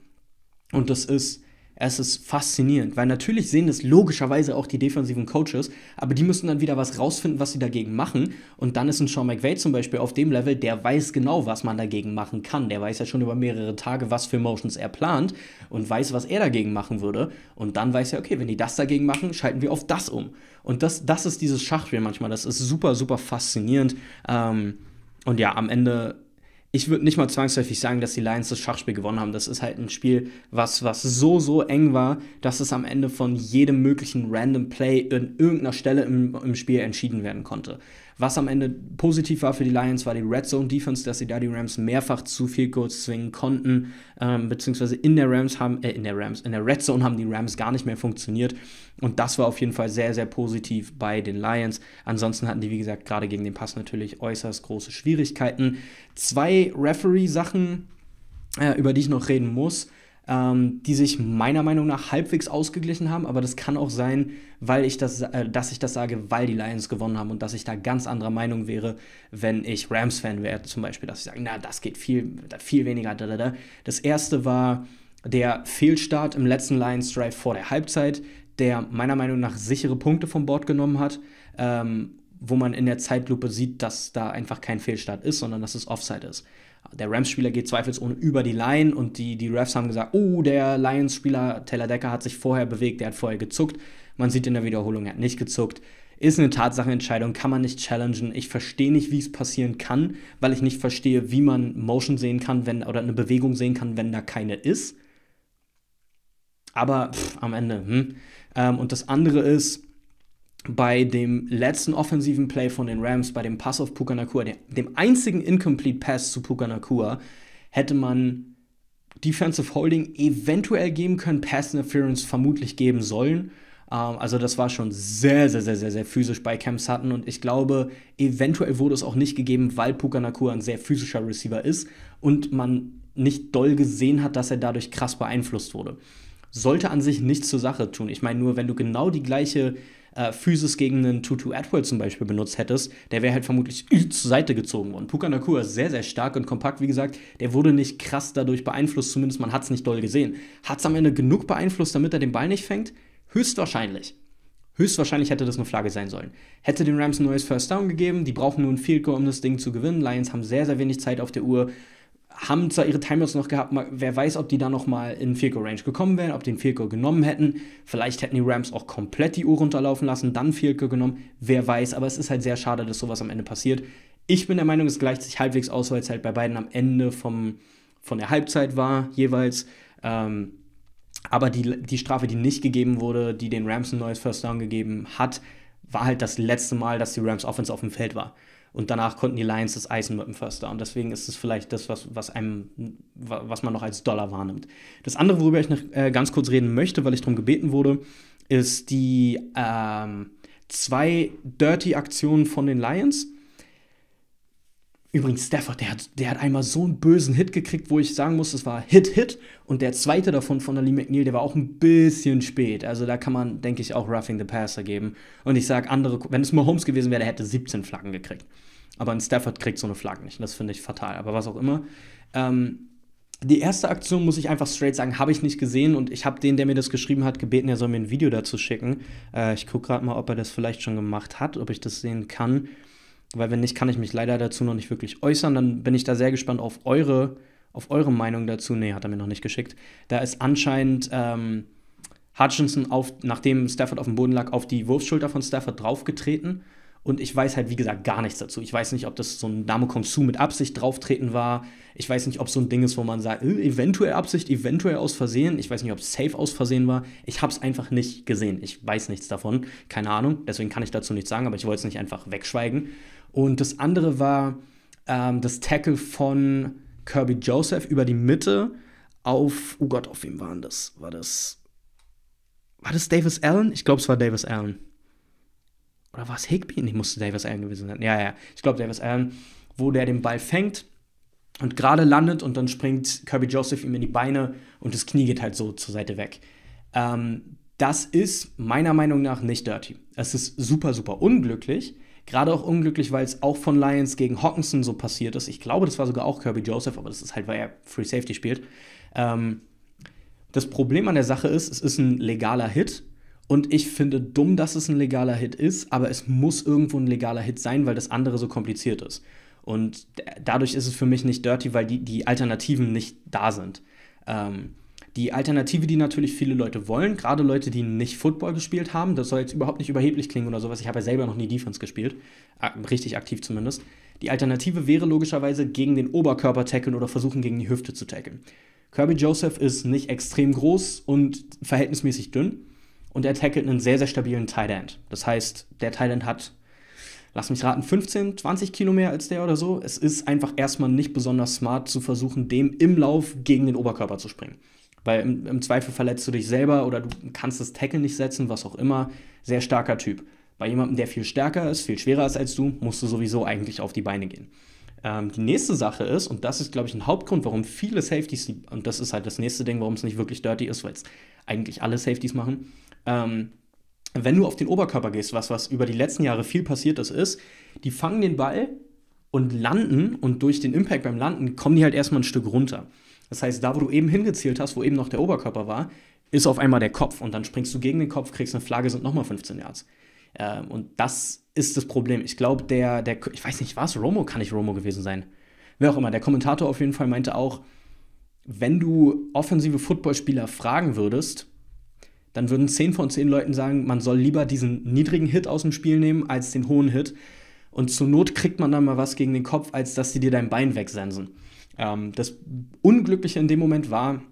Und das ist es ist faszinierend, weil natürlich sehen das logischerweise auch die defensiven Coaches, aber die müssen dann wieder was rausfinden, was sie dagegen machen. Und dann ist ein Sean McVay zum Beispiel auf dem Level, der weiß genau, was man dagegen machen kann. Der weiß ja schon über mehrere Tage, was für Motions er plant und weiß, was er dagegen machen würde. Und dann weiß er, okay, wenn die das dagegen machen, schalten wir auf das um. Und das, das ist dieses Schachspiel manchmal. Das ist super, super faszinierend. Ähm, und ja, am Ende ich würde nicht mal zwangsläufig sagen, dass die Lions das Schachspiel gewonnen haben. Das ist halt ein Spiel, was, was so, so eng war, dass es am Ende von jedem möglichen random Play in irgendeiner Stelle im, im Spiel entschieden werden konnte. Was am Ende positiv war für die Lions, war die Red Zone Defense, dass sie da die Rams mehrfach zu viel kurz zwingen konnten, ähm, beziehungsweise in der Rams haben, äh, in der Rams, in der Red Zone haben die Rams gar nicht mehr funktioniert. Und das war auf jeden Fall sehr, sehr positiv bei den Lions. Ansonsten hatten die, wie gesagt, gerade gegen den Pass natürlich äußerst große Schwierigkeiten. Zwei Referee-Sachen, äh, über die ich noch reden muss ähm, die sich meiner Meinung nach halbwegs ausgeglichen haben, aber das kann auch sein, weil ich das, äh, dass ich das sage, weil die Lions gewonnen haben und dass ich da ganz anderer Meinung wäre, wenn ich Rams-Fan wäre, zum Beispiel, dass ich sage, na, das geht viel, viel weniger. Dadada. Das erste war der Fehlstart im letzten Lions Drive vor der Halbzeit, der meiner Meinung nach sichere Punkte vom Board genommen hat. Ähm, wo man in der Zeitlupe sieht, dass da einfach kein Fehlstart ist, sondern dass es Offside ist der Rams-Spieler geht zweifelsohne über die Line und die, die Refs haben gesagt, oh, der Lions-Spieler Taylor Decker hat sich vorher bewegt, der hat vorher gezuckt. Man sieht in der Wiederholung, er hat nicht gezuckt. Ist eine Tatsachenentscheidung, kann man nicht challengen. Ich verstehe nicht, wie es passieren kann, weil ich nicht verstehe, wie man Motion sehen kann, wenn oder eine Bewegung sehen kann, wenn da keine ist. Aber pff, am Ende. Hm. Ähm, und das andere ist, bei dem letzten offensiven Play von den Rams, bei dem Pass auf Puka Nakua, dem einzigen Incomplete Pass zu Puka Nakua, hätte man Defensive Holding eventuell geben können, Pass Interference vermutlich geben sollen ähm, also das war schon sehr, sehr, sehr, sehr, sehr physisch bei Camps Sutton und ich glaube, eventuell wurde es auch nicht gegeben, weil Puka Nakua ein sehr physischer Receiver ist und man nicht doll gesehen hat, dass er dadurch krass beeinflusst wurde. Sollte an sich nichts zur Sache tun. Ich meine nur, wenn du genau die gleiche äh, Physis gegen einen Tutu Atwell zum Beispiel benutzt hättest, der wäre halt vermutlich zur Seite gezogen worden. Puka Nakua ist sehr, sehr stark und kompakt, wie gesagt. Der wurde nicht krass dadurch beeinflusst, zumindest man hat es nicht doll gesehen. Hat es am Ende genug beeinflusst, damit er den Ball nicht fängt? Höchstwahrscheinlich. Höchstwahrscheinlich hätte das eine Flagge sein sollen. Hätte den Rams ein neues First Down gegeben, die brauchen nur ein Field Goal, um das Ding zu gewinnen. Lions haben sehr, sehr wenig Zeit auf der Uhr, haben zwar ihre Timeouts noch gehabt, wer weiß, ob die da nochmal mal in Field Goal Range gekommen wären, ob den Field Goal genommen hätten. Vielleicht hätten die Rams auch komplett die Uhr runterlaufen lassen, dann Field Goal genommen, wer weiß, aber es ist halt sehr schade, dass sowas am Ende passiert. Ich bin der Meinung, es gleicht sich halbwegs aus, weil es halt bei beiden am Ende vom, von der Halbzeit war, jeweils. Ähm, aber die, die Strafe, die nicht gegeben wurde, die den Rams ein neues First Down gegeben hat, war halt das letzte Mal, dass die Rams Offense auf dem Feld war. Und danach konnten die Lions das Eisen mit dem First Down. Deswegen ist es vielleicht das, was, was, einem, was man noch als Dollar wahrnimmt. Das andere, worüber ich noch äh, ganz kurz reden möchte, weil ich darum gebeten wurde, ist die ähm, zwei Dirty-Aktionen von den Lions. Übrigens, Stafford, der hat, der hat einmal so einen bösen Hit gekriegt, wo ich sagen muss, das war Hit, Hit. Und der zweite davon von Ali McNeil, der war auch ein bisschen spät. Also da kann man, denke ich, auch Roughing the Passer geben. Und ich sage, andere, wenn es Mahomes gewesen wäre, der hätte 17 Flaggen gekriegt. Aber ein Stafford kriegt so eine Flagge nicht. Das finde ich fatal. Aber was auch immer. Ähm, die erste Aktion, muss ich einfach straight sagen, habe ich nicht gesehen und ich habe den, der mir das geschrieben hat, gebeten, er soll mir ein Video dazu schicken. Äh, ich gucke gerade mal, ob er das vielleicht schon gemacht hat, ob ich das sehen kann weil wenn nicht, kann ich mich leider dazu noch nicht wirklich äußern. Dann bin ich da sehr gespannt auf eure, auf eure Meinung dazu. Nee, hat er mir noch nicht geschickt. Da ist anscheinend ähm, Hutchinson, auf, nachdem Stafford auf dem Boden lag, auf die Wurfschulter von Stafford draufgetreten. Und ich weiß halt, wie gesagt, gar nichts dazu. Ich weiß nicht, ob das so ein Dame Kongsu mit Absicht drauftreten war. Ich weiß nicht, ob so ein Ding ist, wo man sagt, äh, eventuell Absicht, eventuell aus Versehen. Ich weiß nicht, ob es safe aus Versehen war. Ich habe es einfach nicht gesehen. Ich weiß nichts davon. Keine Ahnung. Deswegen kann ich dazu nichts sagen, aber ich wollte es nicht einfach wegschweigen. Und das andere war ähm, das Tackle von Kirby Joseph über die Mitte auf, oh Gott, auf wem waren das? War das, war das Davis Allen? Ich glaube, es war Davis Allen. Oder war es Higby? Ich musste Davis Allen gewesen sein. Ja, ja, ich glaube, Davis Allen, wo der den Ball fängt und gerade landet und dann springt Kirby Joseph ihm in die Beine und das Knie geht halt so zur Seite weg. Ähm, das ist meiner Meinung nach nicht dirty. Es ist super, super unglücklich, Gerade auch unglücklich, weil es auch von Lions gegen Hawkinson so passiert ist. Ich glaube, das war sogar auch Kirby Joseph, aber das ist halt, weil er Free Safety spielt. Ähm, das Problem an der Sache ist, es ist ein legaler Hit. Und ich finde dumm, dass es ein legaler Hit ist, aber es muss irgendwo ein legaler Hit sein, weil das andere so kompliziert ist. Und dadurch ist es für mich nicht dirty, weil die, die Alternativen nicht da sind. Ähm, die Alternative, die natürlich viele Leute wollen, gerade Leute, die nicht Football gespielt haben, das soll jetzt überhaupt nicht überheblich klingen oder sowas, ich habe ja selber noch nie Defense gespielt, richtig aktiv zumindest. Die Alternative wäre logischerweise gegen den Oberkörper tackeln oder versuchen gegen die Hüfte zu tackeln. Kirby Joseph ist nicht extrem groß und verhältnismäßig dünn und er tackelt einen sehr, sehr stabilen Tight End. Das heißt, der Tight End hat, lass mich raten, 15, 20 Kilo mehr als der oder so. Es ist einfach erstmal nicht besonders smart zu versuchen, dem im Lauf gegen den Oberkörper zu springen weil im, im Zweifel verletzt du dich selber oder du kannst das Tackle nicht setzen, was auch immer. Sehr starker Typ. Bei jemandem, der viel stärker ist, viel schwerer ist als du, musst du sowieso eigentlich auf die Beine gehen. Ähm, die nächste Sache ist, und das ist, glaube ich, ein Hauptgrund, warum viele Safeties, und das ist halt das nächste Ding, warum es nicht wirklich dirty ist, weil es eigentlich alle Safeties machen, ähm, wenn du auf den Oberkörper gehst, was, was über die letzten Jahre viel passiert ist, ist, die fangen den Ball und landen und durch den Impact beim Landen kommen die halt erstmal ein Stück runter. Das heißt, da, wo du eben hingezielt hast, wo eben noch der Oberkörper war, ist auf einmal der Kopf und dann springst du gegen den Kopf, kriegst eine Flagge, sind nochmal 15 Yards. Ähm, und das ist das Problem. Ich glaube, der, der, ich weiß nicht, war es Romo? Kann nicht Romo gewesen sein. Wer auch immer. Der Kommentator auf jeden Fall meinte auch, wenn du offensive Footballspieler fragen würdest, dann würden 10 von 10 Leuten sagen, man soll lieber diesen niedrigen Hit aus dem Spiel nehmen als den hohen Hit, und zur Not kriegt man dann mal was gegen den Kopf, als dass sie dir dein Bein wegsensen. Ähm, das Unglückliche in dem Moment war,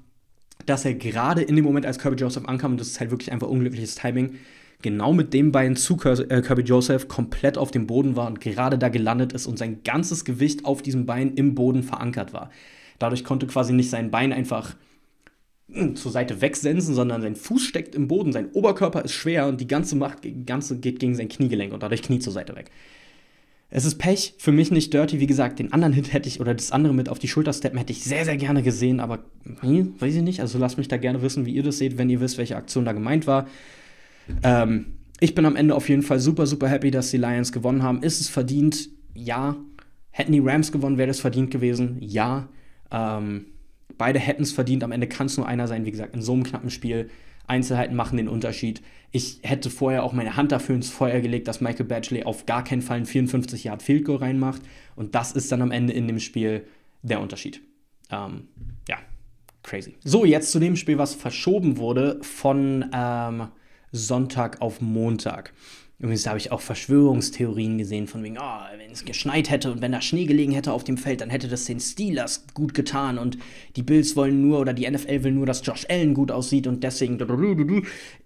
dass er gerade in dem Moment, als Kirby Joseph ankam, und das ist halt wirklich einfach unglückliches Timing, genau mit dem Bein zu äh, Kirby Joseph komplett auf dem Boden war und gerade da gelandet ist und sein ganzes Gewicht auf diesem Bein im Boden verankert war. Dadurch konnte quasi nicht sein Bein einfach hm, zur Seite wegsensen, sondern sein Fuß steckt im Boden, sein Oberkörper ist schwer und die ganze Macht ganze geht gegen sein Kniegelenk und dadurch Knie zur Seite weg. Es ist Pech, für mich nicht dirty. Wie gesagt, den anderen Hit hätte ich oder das andere mit auf die Schulter steppen hätte ich sehr, sehr gerne gesehen, aber hm, weiß ich nicht. Also lasst mich da gerne wissen, wie ihr das seht, wenn ihr wisst, welche Aktion da gemeint war. Ähm, ich bin am Ende auf jeden Fall super, super happy, dass die Lions gewonnen haben. Ist es verdient? Ja. Hätten die Rams gewonnen, wäre das verdient gewesen? Ja. Ähm, beide hätten es verdient. Am Ende kann es nur einer sein, wie gesagt, in so einem knappen Spiel. Einzelheiten machen den Unterschied. Ich hätte vorher auch meine Hand dafür ins Feuer gelegt, dass Michael Badgley auf gar keinen Fall einen 54 Yard Field Goal reinmacht. Und das ist dann am Ende in dem Spiel der Unterschied. Ähm, ja, crazy. So, jetzt zu dem Spiel, was verschoben wurde von ähm, Sonntag auf Montag. Übrigens da habe ich auch Verschwörungstheorien gesehen, von wegen, oh, wenn es geschneit hätte und wenn da Schnee gelegen hätte auf dem Feld, dann hätte das den Steelers gut getan und die Bills wollen nur oder die NFL will nur, dass Josh Allen gut aussieht und deswegen.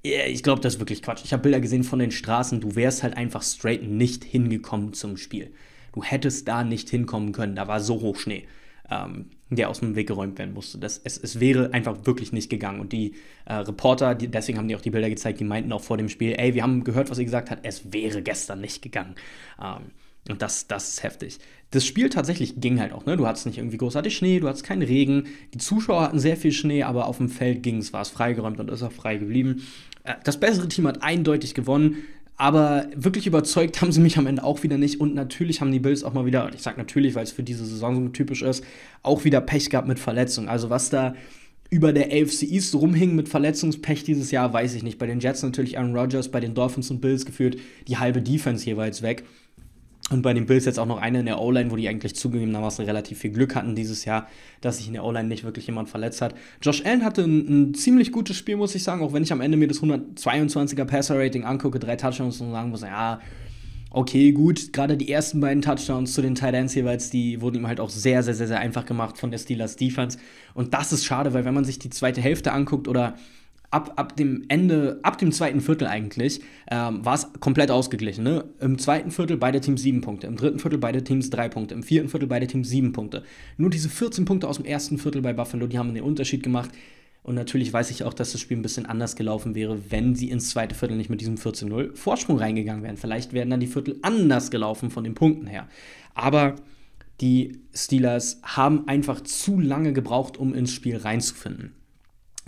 Ich glaube, das ist wirklich Quatsch. Ich habe Bilder gesehen von den Straßen, du wärst halt einfach straight nicht hingekommen zum Spiel. Du hättest da nicht hinkommen können, da war so hoch Schnee. Ähm, der aus dem Weg geräumt werden musste. Das, es, es wäre einfach wirklich nicht gegangen. Und die äh, Reporter, die, deswegen haben die auch die Bilder gezeigt, die meinten auch vor dem Spiel, ey, wir haben gehört, was ihr gesagt habt, es wäre gestern nicht gegangen. Ähm, und das, das ist heftig. Das Spiel tatsächlich ging halt auch, ne? Du hattest nicht irgendwie großartig Schnee, du hattest keinen Regen. Die Zuschauer hatten sehr viel Schnee, aber auf dem Feld ging es, war es freigeräumt und ist auch frei geblieben. Äh, das bessere Team hat eindeutig gewonnen. Aber wirklich überzeugt haben sie mich am Ende auch wieder nicht. Und natürlich haben die Bills auch mal wieder, ich sage natürlich, weil es für diese Saison so typisch ist, auch wieder Pech gehabt mit Verletzungen. Also was da über der AFC East rumhing mit Verletzungspech dieses Jahr, weiß ich nicht. Bei den Jets natürlich Aaron Rodgers, bei den Dolphins und Bills geführt die halbe Defense jeweils weg. Und bei den Bills jetzt auch noch einer in der O-Line, wo die eigentlich zugegebenermaßen relativ viel Glück hatten dieses Jahr, dass sich in der O-Line nicht wirklich jemand verletzt hat. Josh Allen hatte ein, ein, ziemlich gutes Spiel, muss ich sagen, auch wenn ich am Ende mir das 122er Passer-Rating angucke, drei Touchdowns und sagen muss, ja, okay, gut, gerade die ersten beiden Touchdowns zu den Titans jeweils, die wurden ihm halt auch sehr, sehr, sehr, sehr einfach gemacht von der Steelers Defense. Und das ist schade, weil wenn man sich die zweite Hälfte anguckt oder ab, ab dem Ende, ab dem zweiten Viertel eigentlich, ähm, war es komplett ausgeglichen. Ne? Im zweiten Viertel beide Teams sieben Punkte, im dritten Viertel beide Teams drei Punkte, im vierten Viertel beide Teams sieben Punkte. Nur diese 14 Punkte aus dem ersten Viertel bei Buffalo, die haben den Unterschied gemacht. Und natürlich weiß ich auch, dass das Spiel ein bisschen anders gelaufen wäre, wenn sie ins zweite Viertel nicht mit diesem 14-0 Vorsprung reingegangen wären. Vielleicht wären dann die Viertel anders gelaufen von den Punkten her. Aber die Steelers haben einfach zu lange gebraucht, um ins Spiel reinzufinden.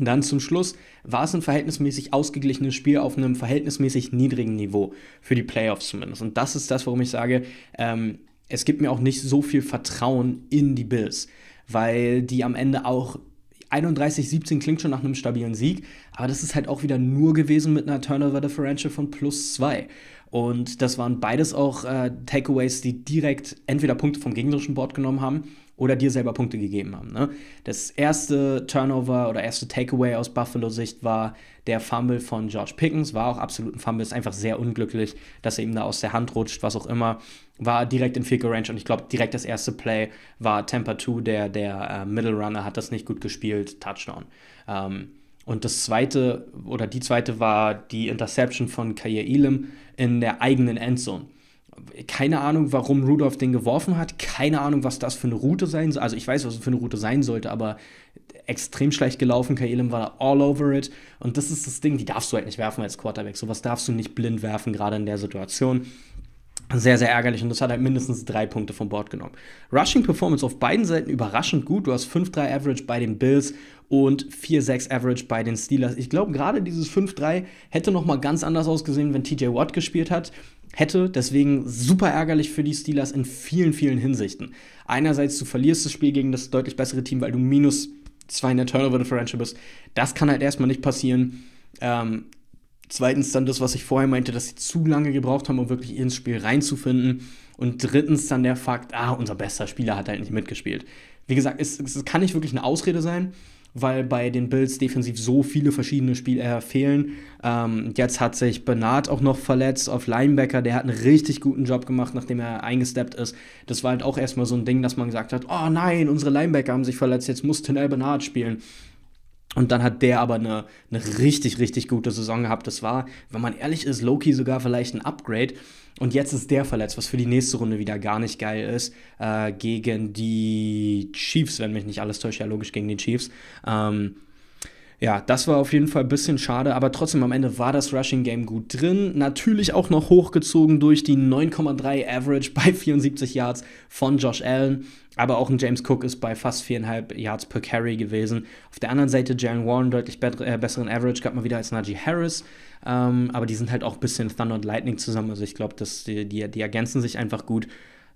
Und dann zum Schluss war es ein verhältnismäßig ausgeglichenes Spiel auf einem verhältnismäßig niedrigen Niveau, für die Playoffs zumindest. Und das ist das, warum ich sage, ähm, es gibt mir auch nicht so viel Vertrauen in die Bills, weil die am Ende auch 31-17 klingt schon nach einem stabilen Sieg, aber das ist halt auch wieder nur gewesen mit einer Turnover Differential von plus 2. Und das waren beides auch äh, Takeaways, die direkt entweder Punkte vom gegnerischen Board genommen haben oder dir selber Punkte gegeben haben. Ne? Das erste Turnover oder erste Takeaway aus Buffalo-Sicht war der Fumble von George Pickens, war auch absolut ein Fumble, ist einfach sehr unglücklich, dass er ihm da aus der Hand rutscht, was auch immer. War direkt in Field Range und ich glaube, direkt das erste Play war Temper 2, der, der äh, Middle Runner, hat das nicht gut gespielt, Touchdown. Ähm, und das zweite oder die zweite war die Interception von Kair Elam in der eigenen Endzone keine Ahnung, warum Rudolph den geworfen hat, keine Ahnung, was das für eine Route sein soll. Also ich weiß, was es für eine Route sein sollte, aber extrem schlecht gelaufen. Kaelem war all over it. Und das ist das Ding, die darfst du halt nicht werfen als Quarterback. Sowas darfst du nicht blind werfen, gerade in der Situation. Sehr, sehr ärgerlich und das hat halt mindestens drei Punkte vom Board genommen. Rushing Performance auf beiden Seiten überraschend gut. Du hast 5-3 Average bei den Bills und 4-6 Average bei den Steelers. Ich glaube, gerade dieses 5-3 hätte nochmal ganz anders ausgesehen, wenn TJ Watt gespielt hat hätte. Deswegen super ärgerlich für die Steelers in vielen, vielen Hinsichten. Einerseits, du verlierst das Spiel gegen das deutlich bessere Team, weil du minus zwei in der Turnover Differential bist. Das kann halt erstmal nicht passieren. Ähm, zweitens dann das, was ich vorher meinte, dass sie zu lange gebraucht haben, um wirklich ins Spiel reinzufinden. Und drittens dann der Fakt, ah, unser bester Spieler hat halt nicht mitgespielt. Wie gesagt, es, es kann nicht wirklich eine Ausrede sein weil bei den Bills defensiv so viele verschiedene Spieler fehlen. Ähm, jetzt hat sich Bernard auch noch verletzt auf Linebacker. Der hat einen richtig guten Job gemacht, nachdem er eingesteppt ist. Das war halt auch erstmal so ein Ding, dass man gesagt hat: Oh nein, unsere Linebacker haben sich verletzt, jetzt muss Tenel Bernard spielen. Und dann hat der aber eine, eine richtig, richtig gute Saison gehabt. Das war, wenn man ehrlich ist, Loki sogar vielleicht ein Upgrade, und jetzt ist der verletzt, was für die nächste Runde wieder gar nicht geil ist. Äh, gegen die Chiefs, wenn mich nicht alles täuscht, ja logisch gegen die Chiefs. Ähm, ja, das war auf jeden Fall ein bisschen schade, aber trotzdem am Ende war das Rushing Game gut drin. Natürlich auch noch hochgezogen durch die 9,3 Average <laughs> bei 74 Yards von Josh Allen. Aber auch ein James Cook ist bei fast 4,5 Yards per Carry gewesen. Auf der anderen Seite Jalen Warren deutlich be äh, besseren Average, gab mal wieder als Najee Harris. Ähm, aber die sind halt auch ein bisschen Thunder und Lightning zusammen. Also ich glaube, die, die, die ergänzen sich einfach gut.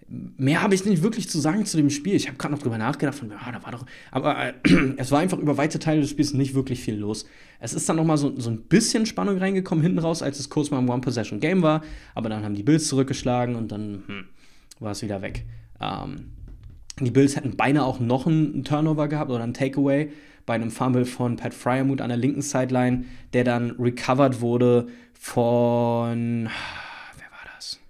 Mehr habe ich nicht wirklich zu sagen zu dem Spiel. Ich habe gerade noch drüber nachgedacht, von, ah, da war doch. Aber äh, <clears throat> es war einfach über weite Teile des Spiels nicht wirklich viel los. Es ist dann nochmal so, so ein bisschen Spannung reingekommen hinten raus, als es kurz mal im One-Possession-Game war. Aber dann haben die Bills zurückgeschlagen und dann hm, war es wieder weg. Ähm, die Bills hätten beinahe auch noch einen Turnover gehabt oder einen Takeaway bei einem Fumble von Pat Fryermuth an der linken Sideline, der dann recovered wurde von. Wer war das?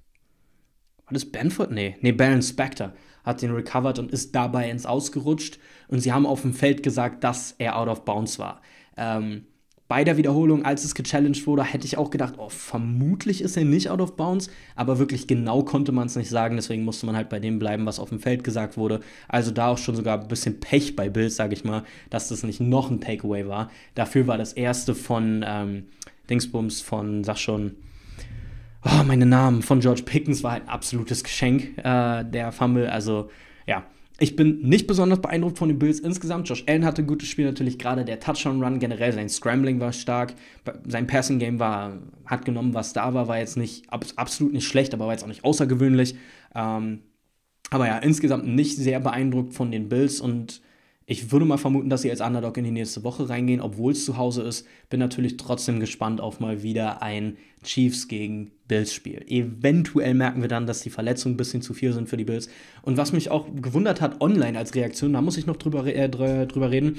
War das Benford? Nee, nee, Baron Spector hat den recovered und ist dabei ins Ausgerutscht. Und sie haben auf dem Feld gesagt, dass er out of bounds war. Ähm, bei der Wiederholung, als es gechallenged wurde, hätte ich auch gedacht, oh, vermutlich ist er nicht out of bounds, aber wirklich genau konnte man es nicht sagen, deswegen musste man halt bei dem bleiben, was auf dem Feld gesagt wurde. Also da auch schon sogar ein bisschen Pech bei Bills, sage ich mal, dass das nicht noch ein Takeaway war. Dafür war das erste von ähm, Dingsbums von, sag schon, oh, meine Namen, von George Pickens war ein absolutes Geschenk, äh, der Fumble, also ja, ich bin nicht besonders beeindruckt von den Bills insgesamt. Josh Allen hatte ein gutes Spiel natürlich, gerade der Touchdown-Run generell, sein Scrambling war stark, sein Passing-Game war, hat genommen, was da war, war jetzt nicht, absolut nicht schlecht, aber war jetzt auch nicht außergewöhnlich. Ähm, aber ja, insgesamt nicht sehr beeindruckt von den Bills und ich würde mal vermuten, dass sie als Underdog in die nächste Woche reingehen, obwohl es zu Hause ist. Bin natürlich trotzdem gespannt auf mal wieder ein Chiefs gegen Bills Spiel. Eventuell merken wir dann, dass die Verletzungen ein bisschen zu viel sind für die Bills. Und was mich auch gewundert hat online als Reaktion, da muss ich noch drüber, äh, drüber reden,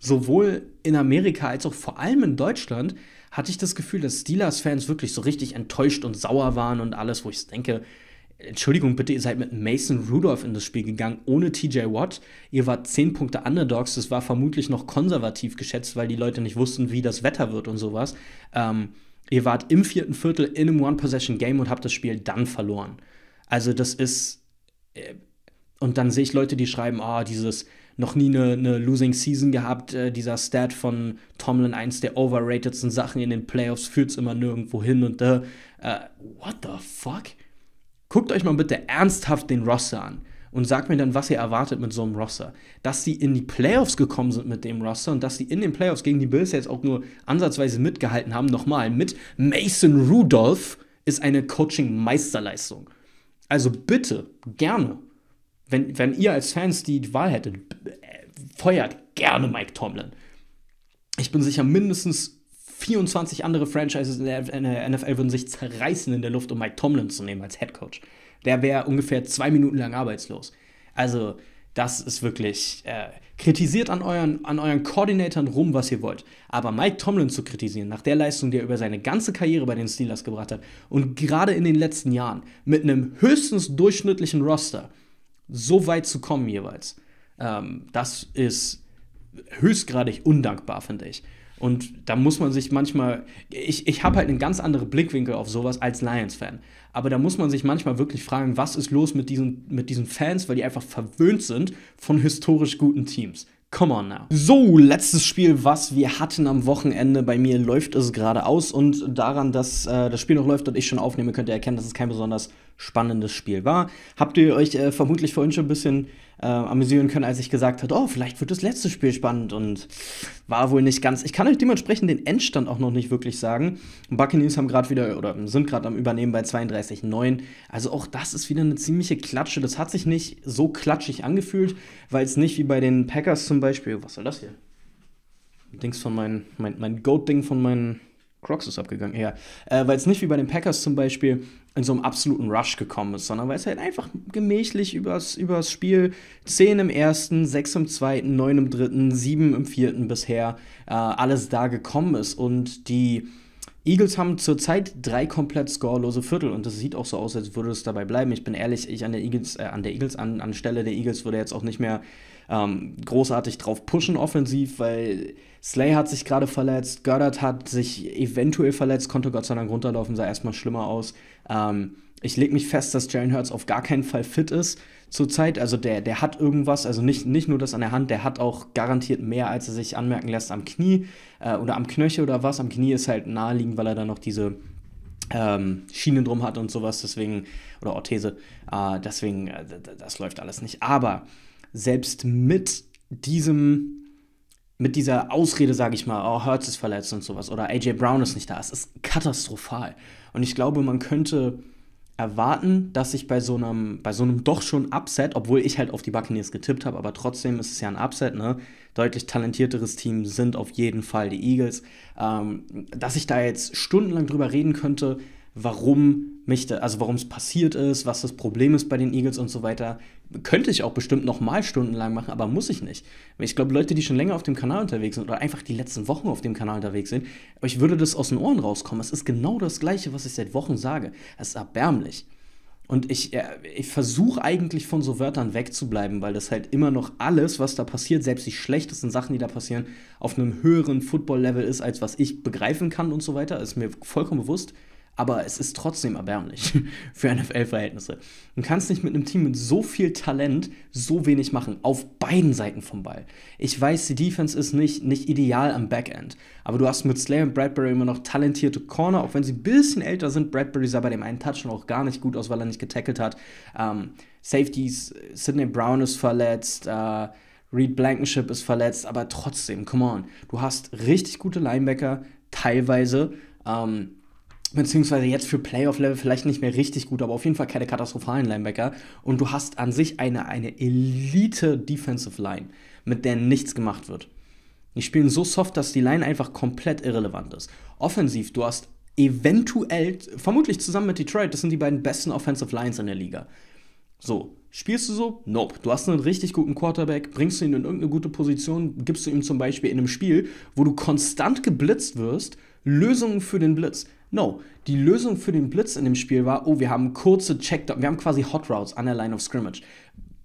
sowohl in Amerika als auch vor allem in Deutschland hatte ich das Gefühl, dass Steelers-Fans wirklich so richtig enttäuscht und sauer waren und alles, wo ich denke, Entschuldigung, bitte, ihr seid mit Mason Rudolph in das Spiel gegangen, ohne TJ Watt. Ihr wart 10 Punkte Underdogs, das war vermutlich noch konservativ geschätzt, weil die Leute nicht wussten, wie das Wetter wird und sowas. Ähm, ihr wart im vierten Viertel in einem One-Possession-Game und habt das Spiel dann verloren. Also, das ist. Äh, und dann sehe ich Leute, die schreiben, ah, oh, dieses noch nie eine, eine Losing Season gehabt, äh, dieser Stat von Tomlin, eins der overratedsten Sachen in den Playoffs, führt es immer nirgendwo hin und da. Äh, äh, what the fuck? Guckt euch mal bitte ernsthaft den Roster an und sagt mir dann, was ihr erwartet mit so einem Roster. Dass sie in die Playoffs gekommen sind mit dem Roster und dass sie in den Playoffs gegen die Bills jetzt auch nur ansatzweise mitgehalten haben, nochmal mit Mason Rudolph ist eine Coaching-Meisterleistung. Also bitte, gerne, wenn, wenn ihr als Fans die Wahl hättet, äh, feuert gerne Mike Tomlin. Ich bin sicher, mindestens 24 andere Franchises in der NFL würden sich zerreißen in der Luft, um Mike Tomlin zu nehmen als Head Coach. Der wäre ungefähr zwei Minuten lang arbeitslos. Also, das ist wirklich. Äh, kritisiert an euren, an euren Koordinatoren rum, was ihr wollt. Aber Mike Tomlin zu kritisieren, nach der Leistung, die er über seine ganze Karriere bei den Steelers gebracht hat und gerade in den letzten Jahren mit einem höchstens durchschnittlichen Roster so weit zu kommen jeweils, ähm, das ist höchstgradig undankbar, finde ich. Und da muss man sich manchmal, ich, ich habe halt einen ganz anderen Blickwinkel auf sowas als Lions-Fan. Aber da muss man sich manchmal wirklich fragen, was ist los mit diesen, mit diesen Fans, weil die einfach verwöhnt sind von historisch guten Teams. Come on now. So, letztes Spiel, was wir hatten am Wochenende. Bei mir läuft es gerade aus und daran, dass äh, das Spiel noch läuft und ich schon aufnehme, könnt ihr erkennen, dass es kein besonders spannendes Spiel war. Habt ihr euch äh, vermutlich vorhin schon ein bisschen äh, amüsieren können, als ich gesagt habe, oh, vielleicht wird das letzte Spiel spannend und war wohl nicht ganz. Ich kann euch dementsprechend den Endstand auch noch nicht wirklich sagen. Buccaneers haben gerade wieder oder sind gerade am Übernehmen bei 32:9. Also auch das ist wieder eine ziemliche Klatsche. Das hat sich nicht so klatschig angefühlt, weil es nicht wie bei den Packers zum Beispiel. Was soll das hier? Dings von meinen, mein, mein Goat-Ding von meinen Crocs ist abgegangen, ja. Äh, weil es nicht wie bei den Packers zum Beispiel in so einem absoluten Rush gekommen ist, sondern weil es halt einfach gemächlich übers, übers Spiel 10 im ersten, 6 im zweiten, 9 im dritten, 7 im vierten bisher äh, alles da gekommen ist. Und die Eagles haben zurzeit drei komplett scorelose Viertel und das sieht auch so aus, als würde es dabei bleiben. Ich bin ehrlich, ich an der Eagles, äh, an der Eagles, an, anstelle der Eagles würde jetzt auch nicht mehr ähm, großartig drauf pushen offensiv, weil Slay hat sich gerade verletzt, Goddard hat sich eventuell verletzt, konnte Gott sei Dank runterlaufen, sah erstmal schlimmer aus. Ähm, ich lege mich fest, dass Jalen Hurts auf gar keinen Fall fit ist zurzeit. Also der, der hat irgendwas, also nicht, nicht nur das an der Hand, der hat auch garantiert mehr, als er sich anmerken lässt am Knie äh, oder am Knöchel oder was. Am Knie ist halt naheliegend, weil er da noch diese ähm, Schienen drum hat und sowas, deswegen, oder Orthese, äh, deswegen, äh, das läuft alles nicht. Aber selbst mit diesem mit dieser Ausrede, sage ich mal, oh, Hertz ist verletzt und sowas oder AJ Brown ist nicht da. Es ist katastrophal. Und ich glaube, man könnte erwarten, dass sich bei so einem, bei so einem doch schon Upset, obwohl ich halt auf die Buccaneers getippt habe, aber trotzdem ist es ja ein Upset, ne? Deutlich talentierteres Team sind auf jeden Fall die Eagles. Ähm, dass ich da jetzt stundenlang drüber reden könnte, warum mich da, also warum es passiert ist, was das Problem ist bei den Eagles und so weiter. Könnte ich auch bestimmt nochmal stundenlang machen, aber muss ich nicht. Ich glaube, Leute, die schon länger auf dem Kanal unterwegs sind oder einfach die letzten Wochen auf dem Kanal unterwegs sind, euch würde das aus den Ohren rauskommen. Es ist genau das Gleiche, was ich seit Wochen sage. Es ist erbärmlich. Und ich, äh, ich versuche eigentlich von so Wörtern wegzubleiben, weil das halt immer noch alles, was da passiert, selbst die schlechtesten Sachen, die da passieren, auf einem höheren Football-Level ist, als was ich begreifen kann und so weiter. Ist mir vollkommen bewusst aber es ist trotzdem erbärmlich <laughs> für NFL-Verhältnisse. Du kannst nicht mit einem Team mit so viel Talent so wenig machen, auf beiden Seiten vom Ball. Ich weiß, die Defense ist nicht, nicht ideal am Backend, aber du hast mit Slay und Bradbury immer noch talentierte Corner, auch wenn sie ein bisschen älter sind. Bradbury sah bei dem einen Touch schon auch gar nicht gut aus, weil er nicht getackelt hat. Ähm, Safeties, äh, Sidney Brown ist verletzt, äh, Reed Blankenship ist verletzt, aber trotzdem, come on. Du hast richtig gute Linebacker, teilweise. Ähm, beziehungsweise jetzt für Playoff-Level vielleicht nicht mehr richtig gut, aber auf jeden Fall keine katastrophalen Linebacker. Und du hast an sich eine, eine Elite-Defensive Line, mit der nichts gemacht wird. Die spielen so soft, dass die Line einfach komplett irrelevant ist. Offensiv, du hast eventuell, vermutlich zusammen mit Detroit, das sind die beiden besten Offensive Lines in der Liga. So, Spielst du so? Nope. Du hast einen richtig guten Quarterback, bringst du ihn in irgendeine gute Position, gibst du ihm zum Beispiel in einem Spiel, wo du konstant geblitzt wirst, Lösungen für den Blitz. No, die Lösung für den Blitz in dem Spiel war, oh, wir haben kurze Checkdowns, wir haben quasi Hot Routes an der Line of Scrimmage.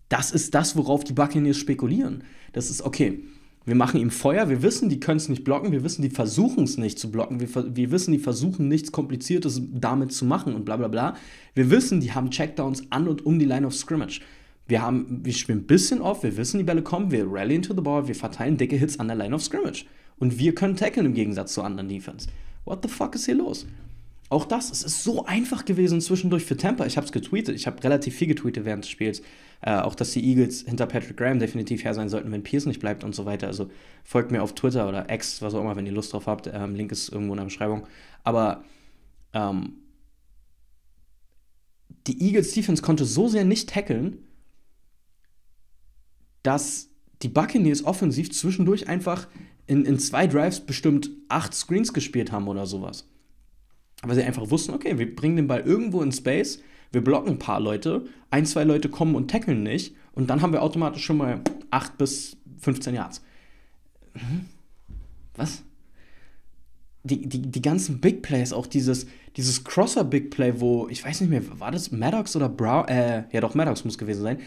Das ist das, worauf die Buccaneers spekulieren. Das ist, okay, wir machen ihm Feuer, wir wissen, die können es nicht blocken, wir wissen, die versuchen es nicht zu blocken, wir, wir, wissen, die versuchen nichts Kompliziertes damit zu machen und bla bla bla. Wir wissen, die haben Checkdowns an und um die Line of Scrimmage. Wir, haben, wir spielen ein bisschen off, wir wissen, die Bälle kommen, wir rallyen to the ball, wir verteilen dicke Hits an der Line of Scrimmage. Und wir können tackeln im Gegensatz zu anderen Defense what the fuck ist hier los? Auch das, es ist so einfach gewesen zwischendurch für Tampa. Ich habe es getweetet, ich habe relativ viel getweetet während des Spiels. Äh, auch, dass die Eagles hinter Patrick Graham definitiv her sein sollten, wenn Pierce nicht bleibt und so weiter. Also folgt mir auf Twitter oder X, was auch immer, wenn ihr Lust drauf habt. Ähm, Link ist irgendwo in der Beschreibung. Aber ähm, die Eagles Defense konnte so sehr nicht tackeln, dass die Buccaneers offensiv zwischendurch einfach in, in zwei Drives bestimmt acht Screens gespielt haben oder sowas. Aber sie einfach wussten, okay, wir bringen den Ball irgendwo in Space, wir blocken ein paar Leute, ein, zwei Leute kommen und tackeln nicht und dann haben wir automatisch schon mal 8 bis 15 Yards. Mhm. Was? Die, die, die ganzen Big Plays, auch dieses, dieses Crosser-Big Play, wo, ich weiß nicht mehr, war das Maddox oder Brown? Äh, ja doch, Maddox muss gewesen sein,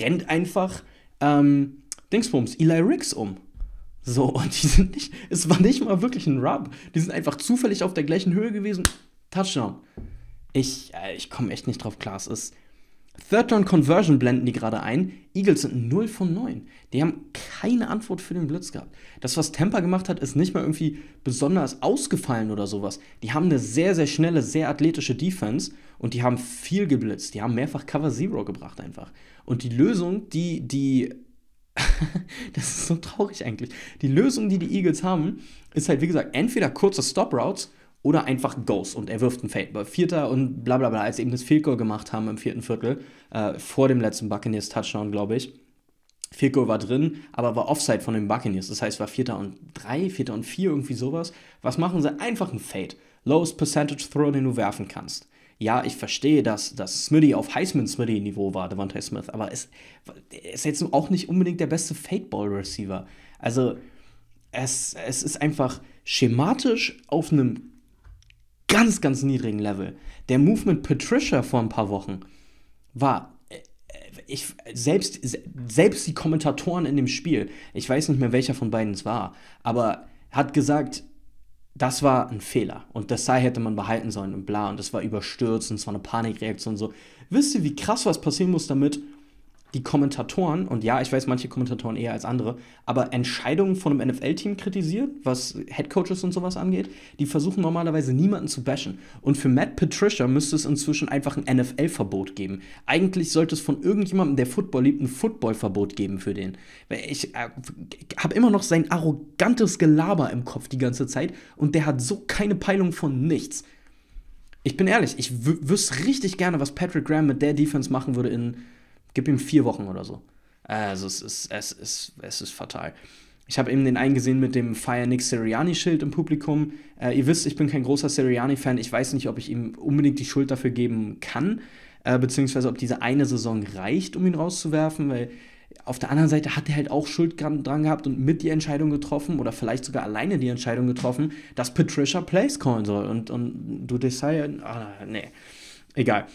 rennt einfach ähm, Dingsbums, Eli Ricks um. So, <laughs> und die sind nicht, es war nicht mal wirklich ein Rub. Die sind einfach zufällig auf der gleichen Höhe gewesen. Touchdown. Ich, äh, ich komme echt nicht drauf klar. Es ist. Third Down Conversion blenden die gerade ein. Eagles sind 0 von 9. Die haben keine Antwort für den Blitz gehabt. Das, was Tampa gemacht hat, ist nicht mal irgendwie besonders ausgefallen oder sowas. Die haben eine sehr, sehr schnelle, sehr athletische Defense und die haben viel geblitzt. Die haben mehrfach Cover Zero gebracht einfach. Und die Lösung, die die <laughs> das ist so traurig eigentlich. Die Lösung, die die Eagles haben, ist halt, wie gesagt, entweder kurze Stop Routes oder einfach Goes und er wirft einen Fade. Äh, Vierter und bla bla bla, als sie eben das Field Goal gemacht haben im vierten Viertel, äh, vor dem letzten Buccaneers Touchdown, glaube ich. Field Goal war drin, aber war Offside von den Buccaneers. Das heißt, war Vierter und drei, Vierter und vier, irgendwie sowas. Was machen sie? Einfach ein Fade. Lowest Percentage Throw, den du werfen kannst ja, ich verstehe, dass, dass Smitty auf Heisman-Smitty-Niveau war, Devontae Smith, aber es ist jetzt auch nicht unbedingt der beste fake receiver Also, es, es ist einfach schematisch auf einem ganz, ganz niedrigen Level. Der Movement Patricia vor ein paar Wochen war äh, ich, selbst, selbst die Kommentatoren in dem Spiel, ich weiß nicht mehr, welcher von beiden es war, aber hat gesagt, das war ein Fehler und das sei hätte man behalten sollen und bla und das war überstürzt und es war eine Panikreaktion und so. Wisst ihr, wie krass was passieren muss, damit die Kommentatoren, und ja, ich weiß manche Kommentatoren eher als andere, aber Entscheidungen von einem NFL-Team kritisiert, was Headcoaches und sowas angeht, die versuchen normalerweise niemanden zu bashen. Und für Matt Patricia müsste es inzwischen einfach ein NFL-Verbot geben. Eigentlich sollte es von irgendjemandem, der Football liebt, ein Football-Verbot geben für den. Ich äh, habe immer noch sein arrogantes Gelaber im Kopf die ganze Zeit und der hat so keine Peilung von nichts. Ich bin ehrlich, ich wüsste richtig gerne, was Patrick Graham mit der Defense machen würde in Gib ihm vier Wochen oder so. Also es ist, es ist, es ist fatal. Ich habe eben den einen gesehen mit dem Fire Nick Seriani-Schild im Publikum. Äh, ihr wisst, ich bin kein großer Seriani-Fan. Ich weiß nicht, ob ich ihm unbedingt die Schuld dafür geben kann, äh, beziehungsweise ob diese eine Saison reicht, um ihn rauszuwerfen, weil auf der anderen Seite hat er halt auch Schuld dran gehabt und mit die Entscheidung getroffen oder vielleicht sogar alleine die Entscheidung getroffen, dass Patricia Place callen soll und, und du Desai, ah, nee, egal.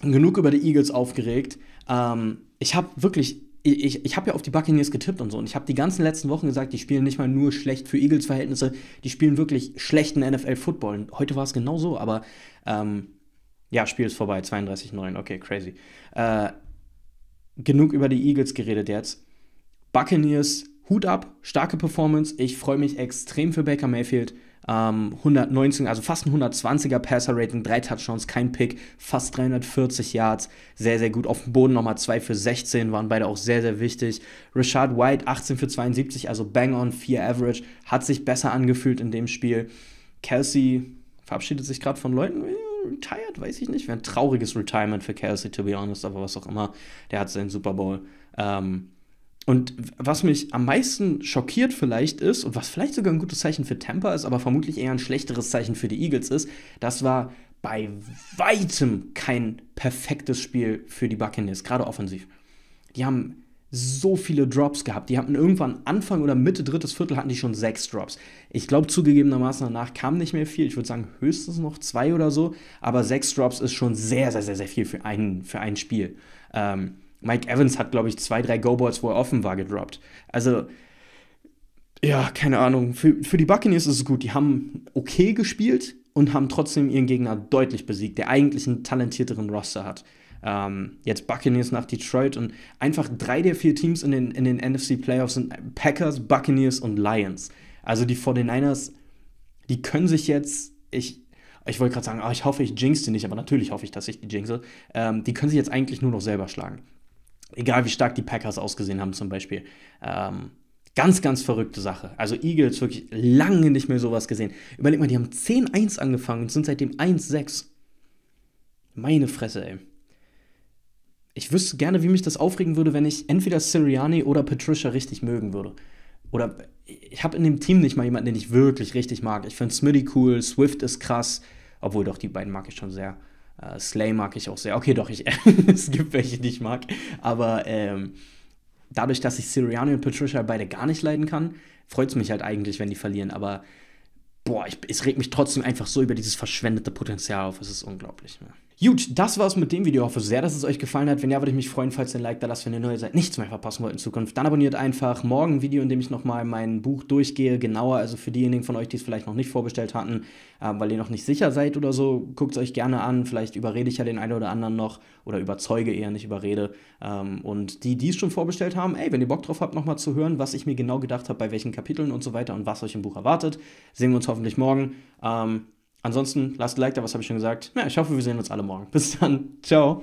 Genug über die Eagles aufgeregt. Ähm, ich habe wirklich, ich, ich habe ja auf die Buccaneers getippt und so. Und ich habe die ganzen letzten Wochen gesagt, die spielen nicht mal nur schlecht für Eagles-Verhältnisse, die spielen wirklich schlechten NFL-Football. heute war es genau so, aber ähm, ja, Spiel ist vorbei, 32-9, okay, crazy. Äh, genug über die Eagles geredet jetzt. Buccaneers, Hut ab, starke Performance. Ich freue mich extrem für Baker Mayfield. 119, ähm, also fast ein 120er Passer-Rating, drei Touchdowns, kein Pick, fast 340 Yards, sehr, sehr gut. Auf dem Boden nochmal 2 für 16, waren beide auch sehr, sehr wichtig. Richard White 18 für 72, also Bang on 4 Average, hat sich besser angefühlt in dem Spiel. Kelsey verabschiedet sich gerade von Leuten. Äh, retired, weiß ich nicht. Wäre ein trauriges Retirement für Kelsey, to be honest, aber was auch immer. Der hat seinen Super Bowl. Ähm, und was mich am meisten schockiert vielleicht ist, und was vielleicht sogar ein gutes Zeichen für Tampa ist, aber vermutlich eher ein schlechteres Zeichen für die Eagles ist, das war bei weitem kein perfektes Spiel für die Buccaneers, gerade offensiv. Die haben so viele Drops gehabt. Die hatten irgendwann Anfang oder Mitte drittes Viertel hatten die schon sechs Drops. Ich glaube zugegebenermaßen danach kam nicht mehr viel. Ich würde sagen höchstens noch zwei oder so. Aber sechs Drops ist schon sehr, sehr, sehr, sehr viel für ein, für ein Spiel. Ähm, Mike Evans hat, glaube ich, zwei, drei Go-Balls, wo er offen war, gedroppt. Also, ja, keine Ahnung. Für, für die Buccaneers ist es gut. Die haben okay gespielt und haben trotzdem ihren Gegner deutlich besiegt, der eigentlich einen talentierteren Roster hat. Ähm, jetzt Buccaneers nach Detroit und einfach drei der vier Teams in den, in den NFC Playoffs sind Packers, Buccaneers und Lions. Also die 49ers, die können sich jetzt, ich, ich wollte gerade sagen, oh, ich hoffe, ich jinx die nicht, aber natürlich hoffe ich, dass ich die jinxe. Ähm, die können sich jetzt eigentlich nur noch selber schlagen egal wie stark die Packers ausgesehen haben zum Beispiel. Ähm, ganz, ganz verrückte Sache. Also Eagles wirklich lange nicht mehr sowas gesehen. Überleg mal, die haben 10-1 angefangen und sind seitdem 1-6. Meine Fresse, ey. Ich wüsste gerne, wie mich das aufregen würde, wenn ich entweder Sirianni oder Patricia richtig mögen würde. Oder ich habe in dem Team nicht mal jemanden, den ich wirklich richtig mag. Ich finde Smitty cool, Swift ist krass, obwohl doch die beiden mag ich schon sehr. Äh, Slay mag ich auch sehr. Okay, doch, ich, <laughs> es gibt welche, die ich mag. Aber ähm, dadurch, dass ich Sirianni und Patricia beide gar nicht leiden kann, freut es mich halt eigentlich, wenn die verlieren. Aber boah, ich, es regt mich trotzdem einfach so über dieses verschwendete Potenzial auf. Es ist unglaublich. Ne? Gut, das war's mit dem Video. Ich hoffe sehr, dass es euch gefallen hat. Wenn ja, würde ich mich freuen, falls ihr ein Like da lasst, wenn ihr neu seid, nichts mehr verpassen wollt in Zukunft. Dann abonniert einfach morgen ein Video, in dem ich nochmal mein Buch durchgehe, genauer. Also für diejenigen von euch, die es vielleicht noch nicht vorbestellt hatten, äh, weil ihr noch nicht sicher seid oder so, guckt es euch gerne an. Vielleicht überrede ich ja den einen oder anderen noch oder überzeuge eher, nicht überrede. Ähm, und die, die es schon vorbestellt haben, ey, wenn ihr Bock drauf habt, nochmal zu hören, was ich mir genau gedacht habe, bei welchen Kapiteln und so weiter und was euch im Buch erwartet, sehen wir uns hoffentlich morgen. Ähm, Ansonsten lasst ein Like da, was habe ich schon gesagt. Ja, ich hoffe, wir sehen uns alle morgen. Bis dann. Ciao.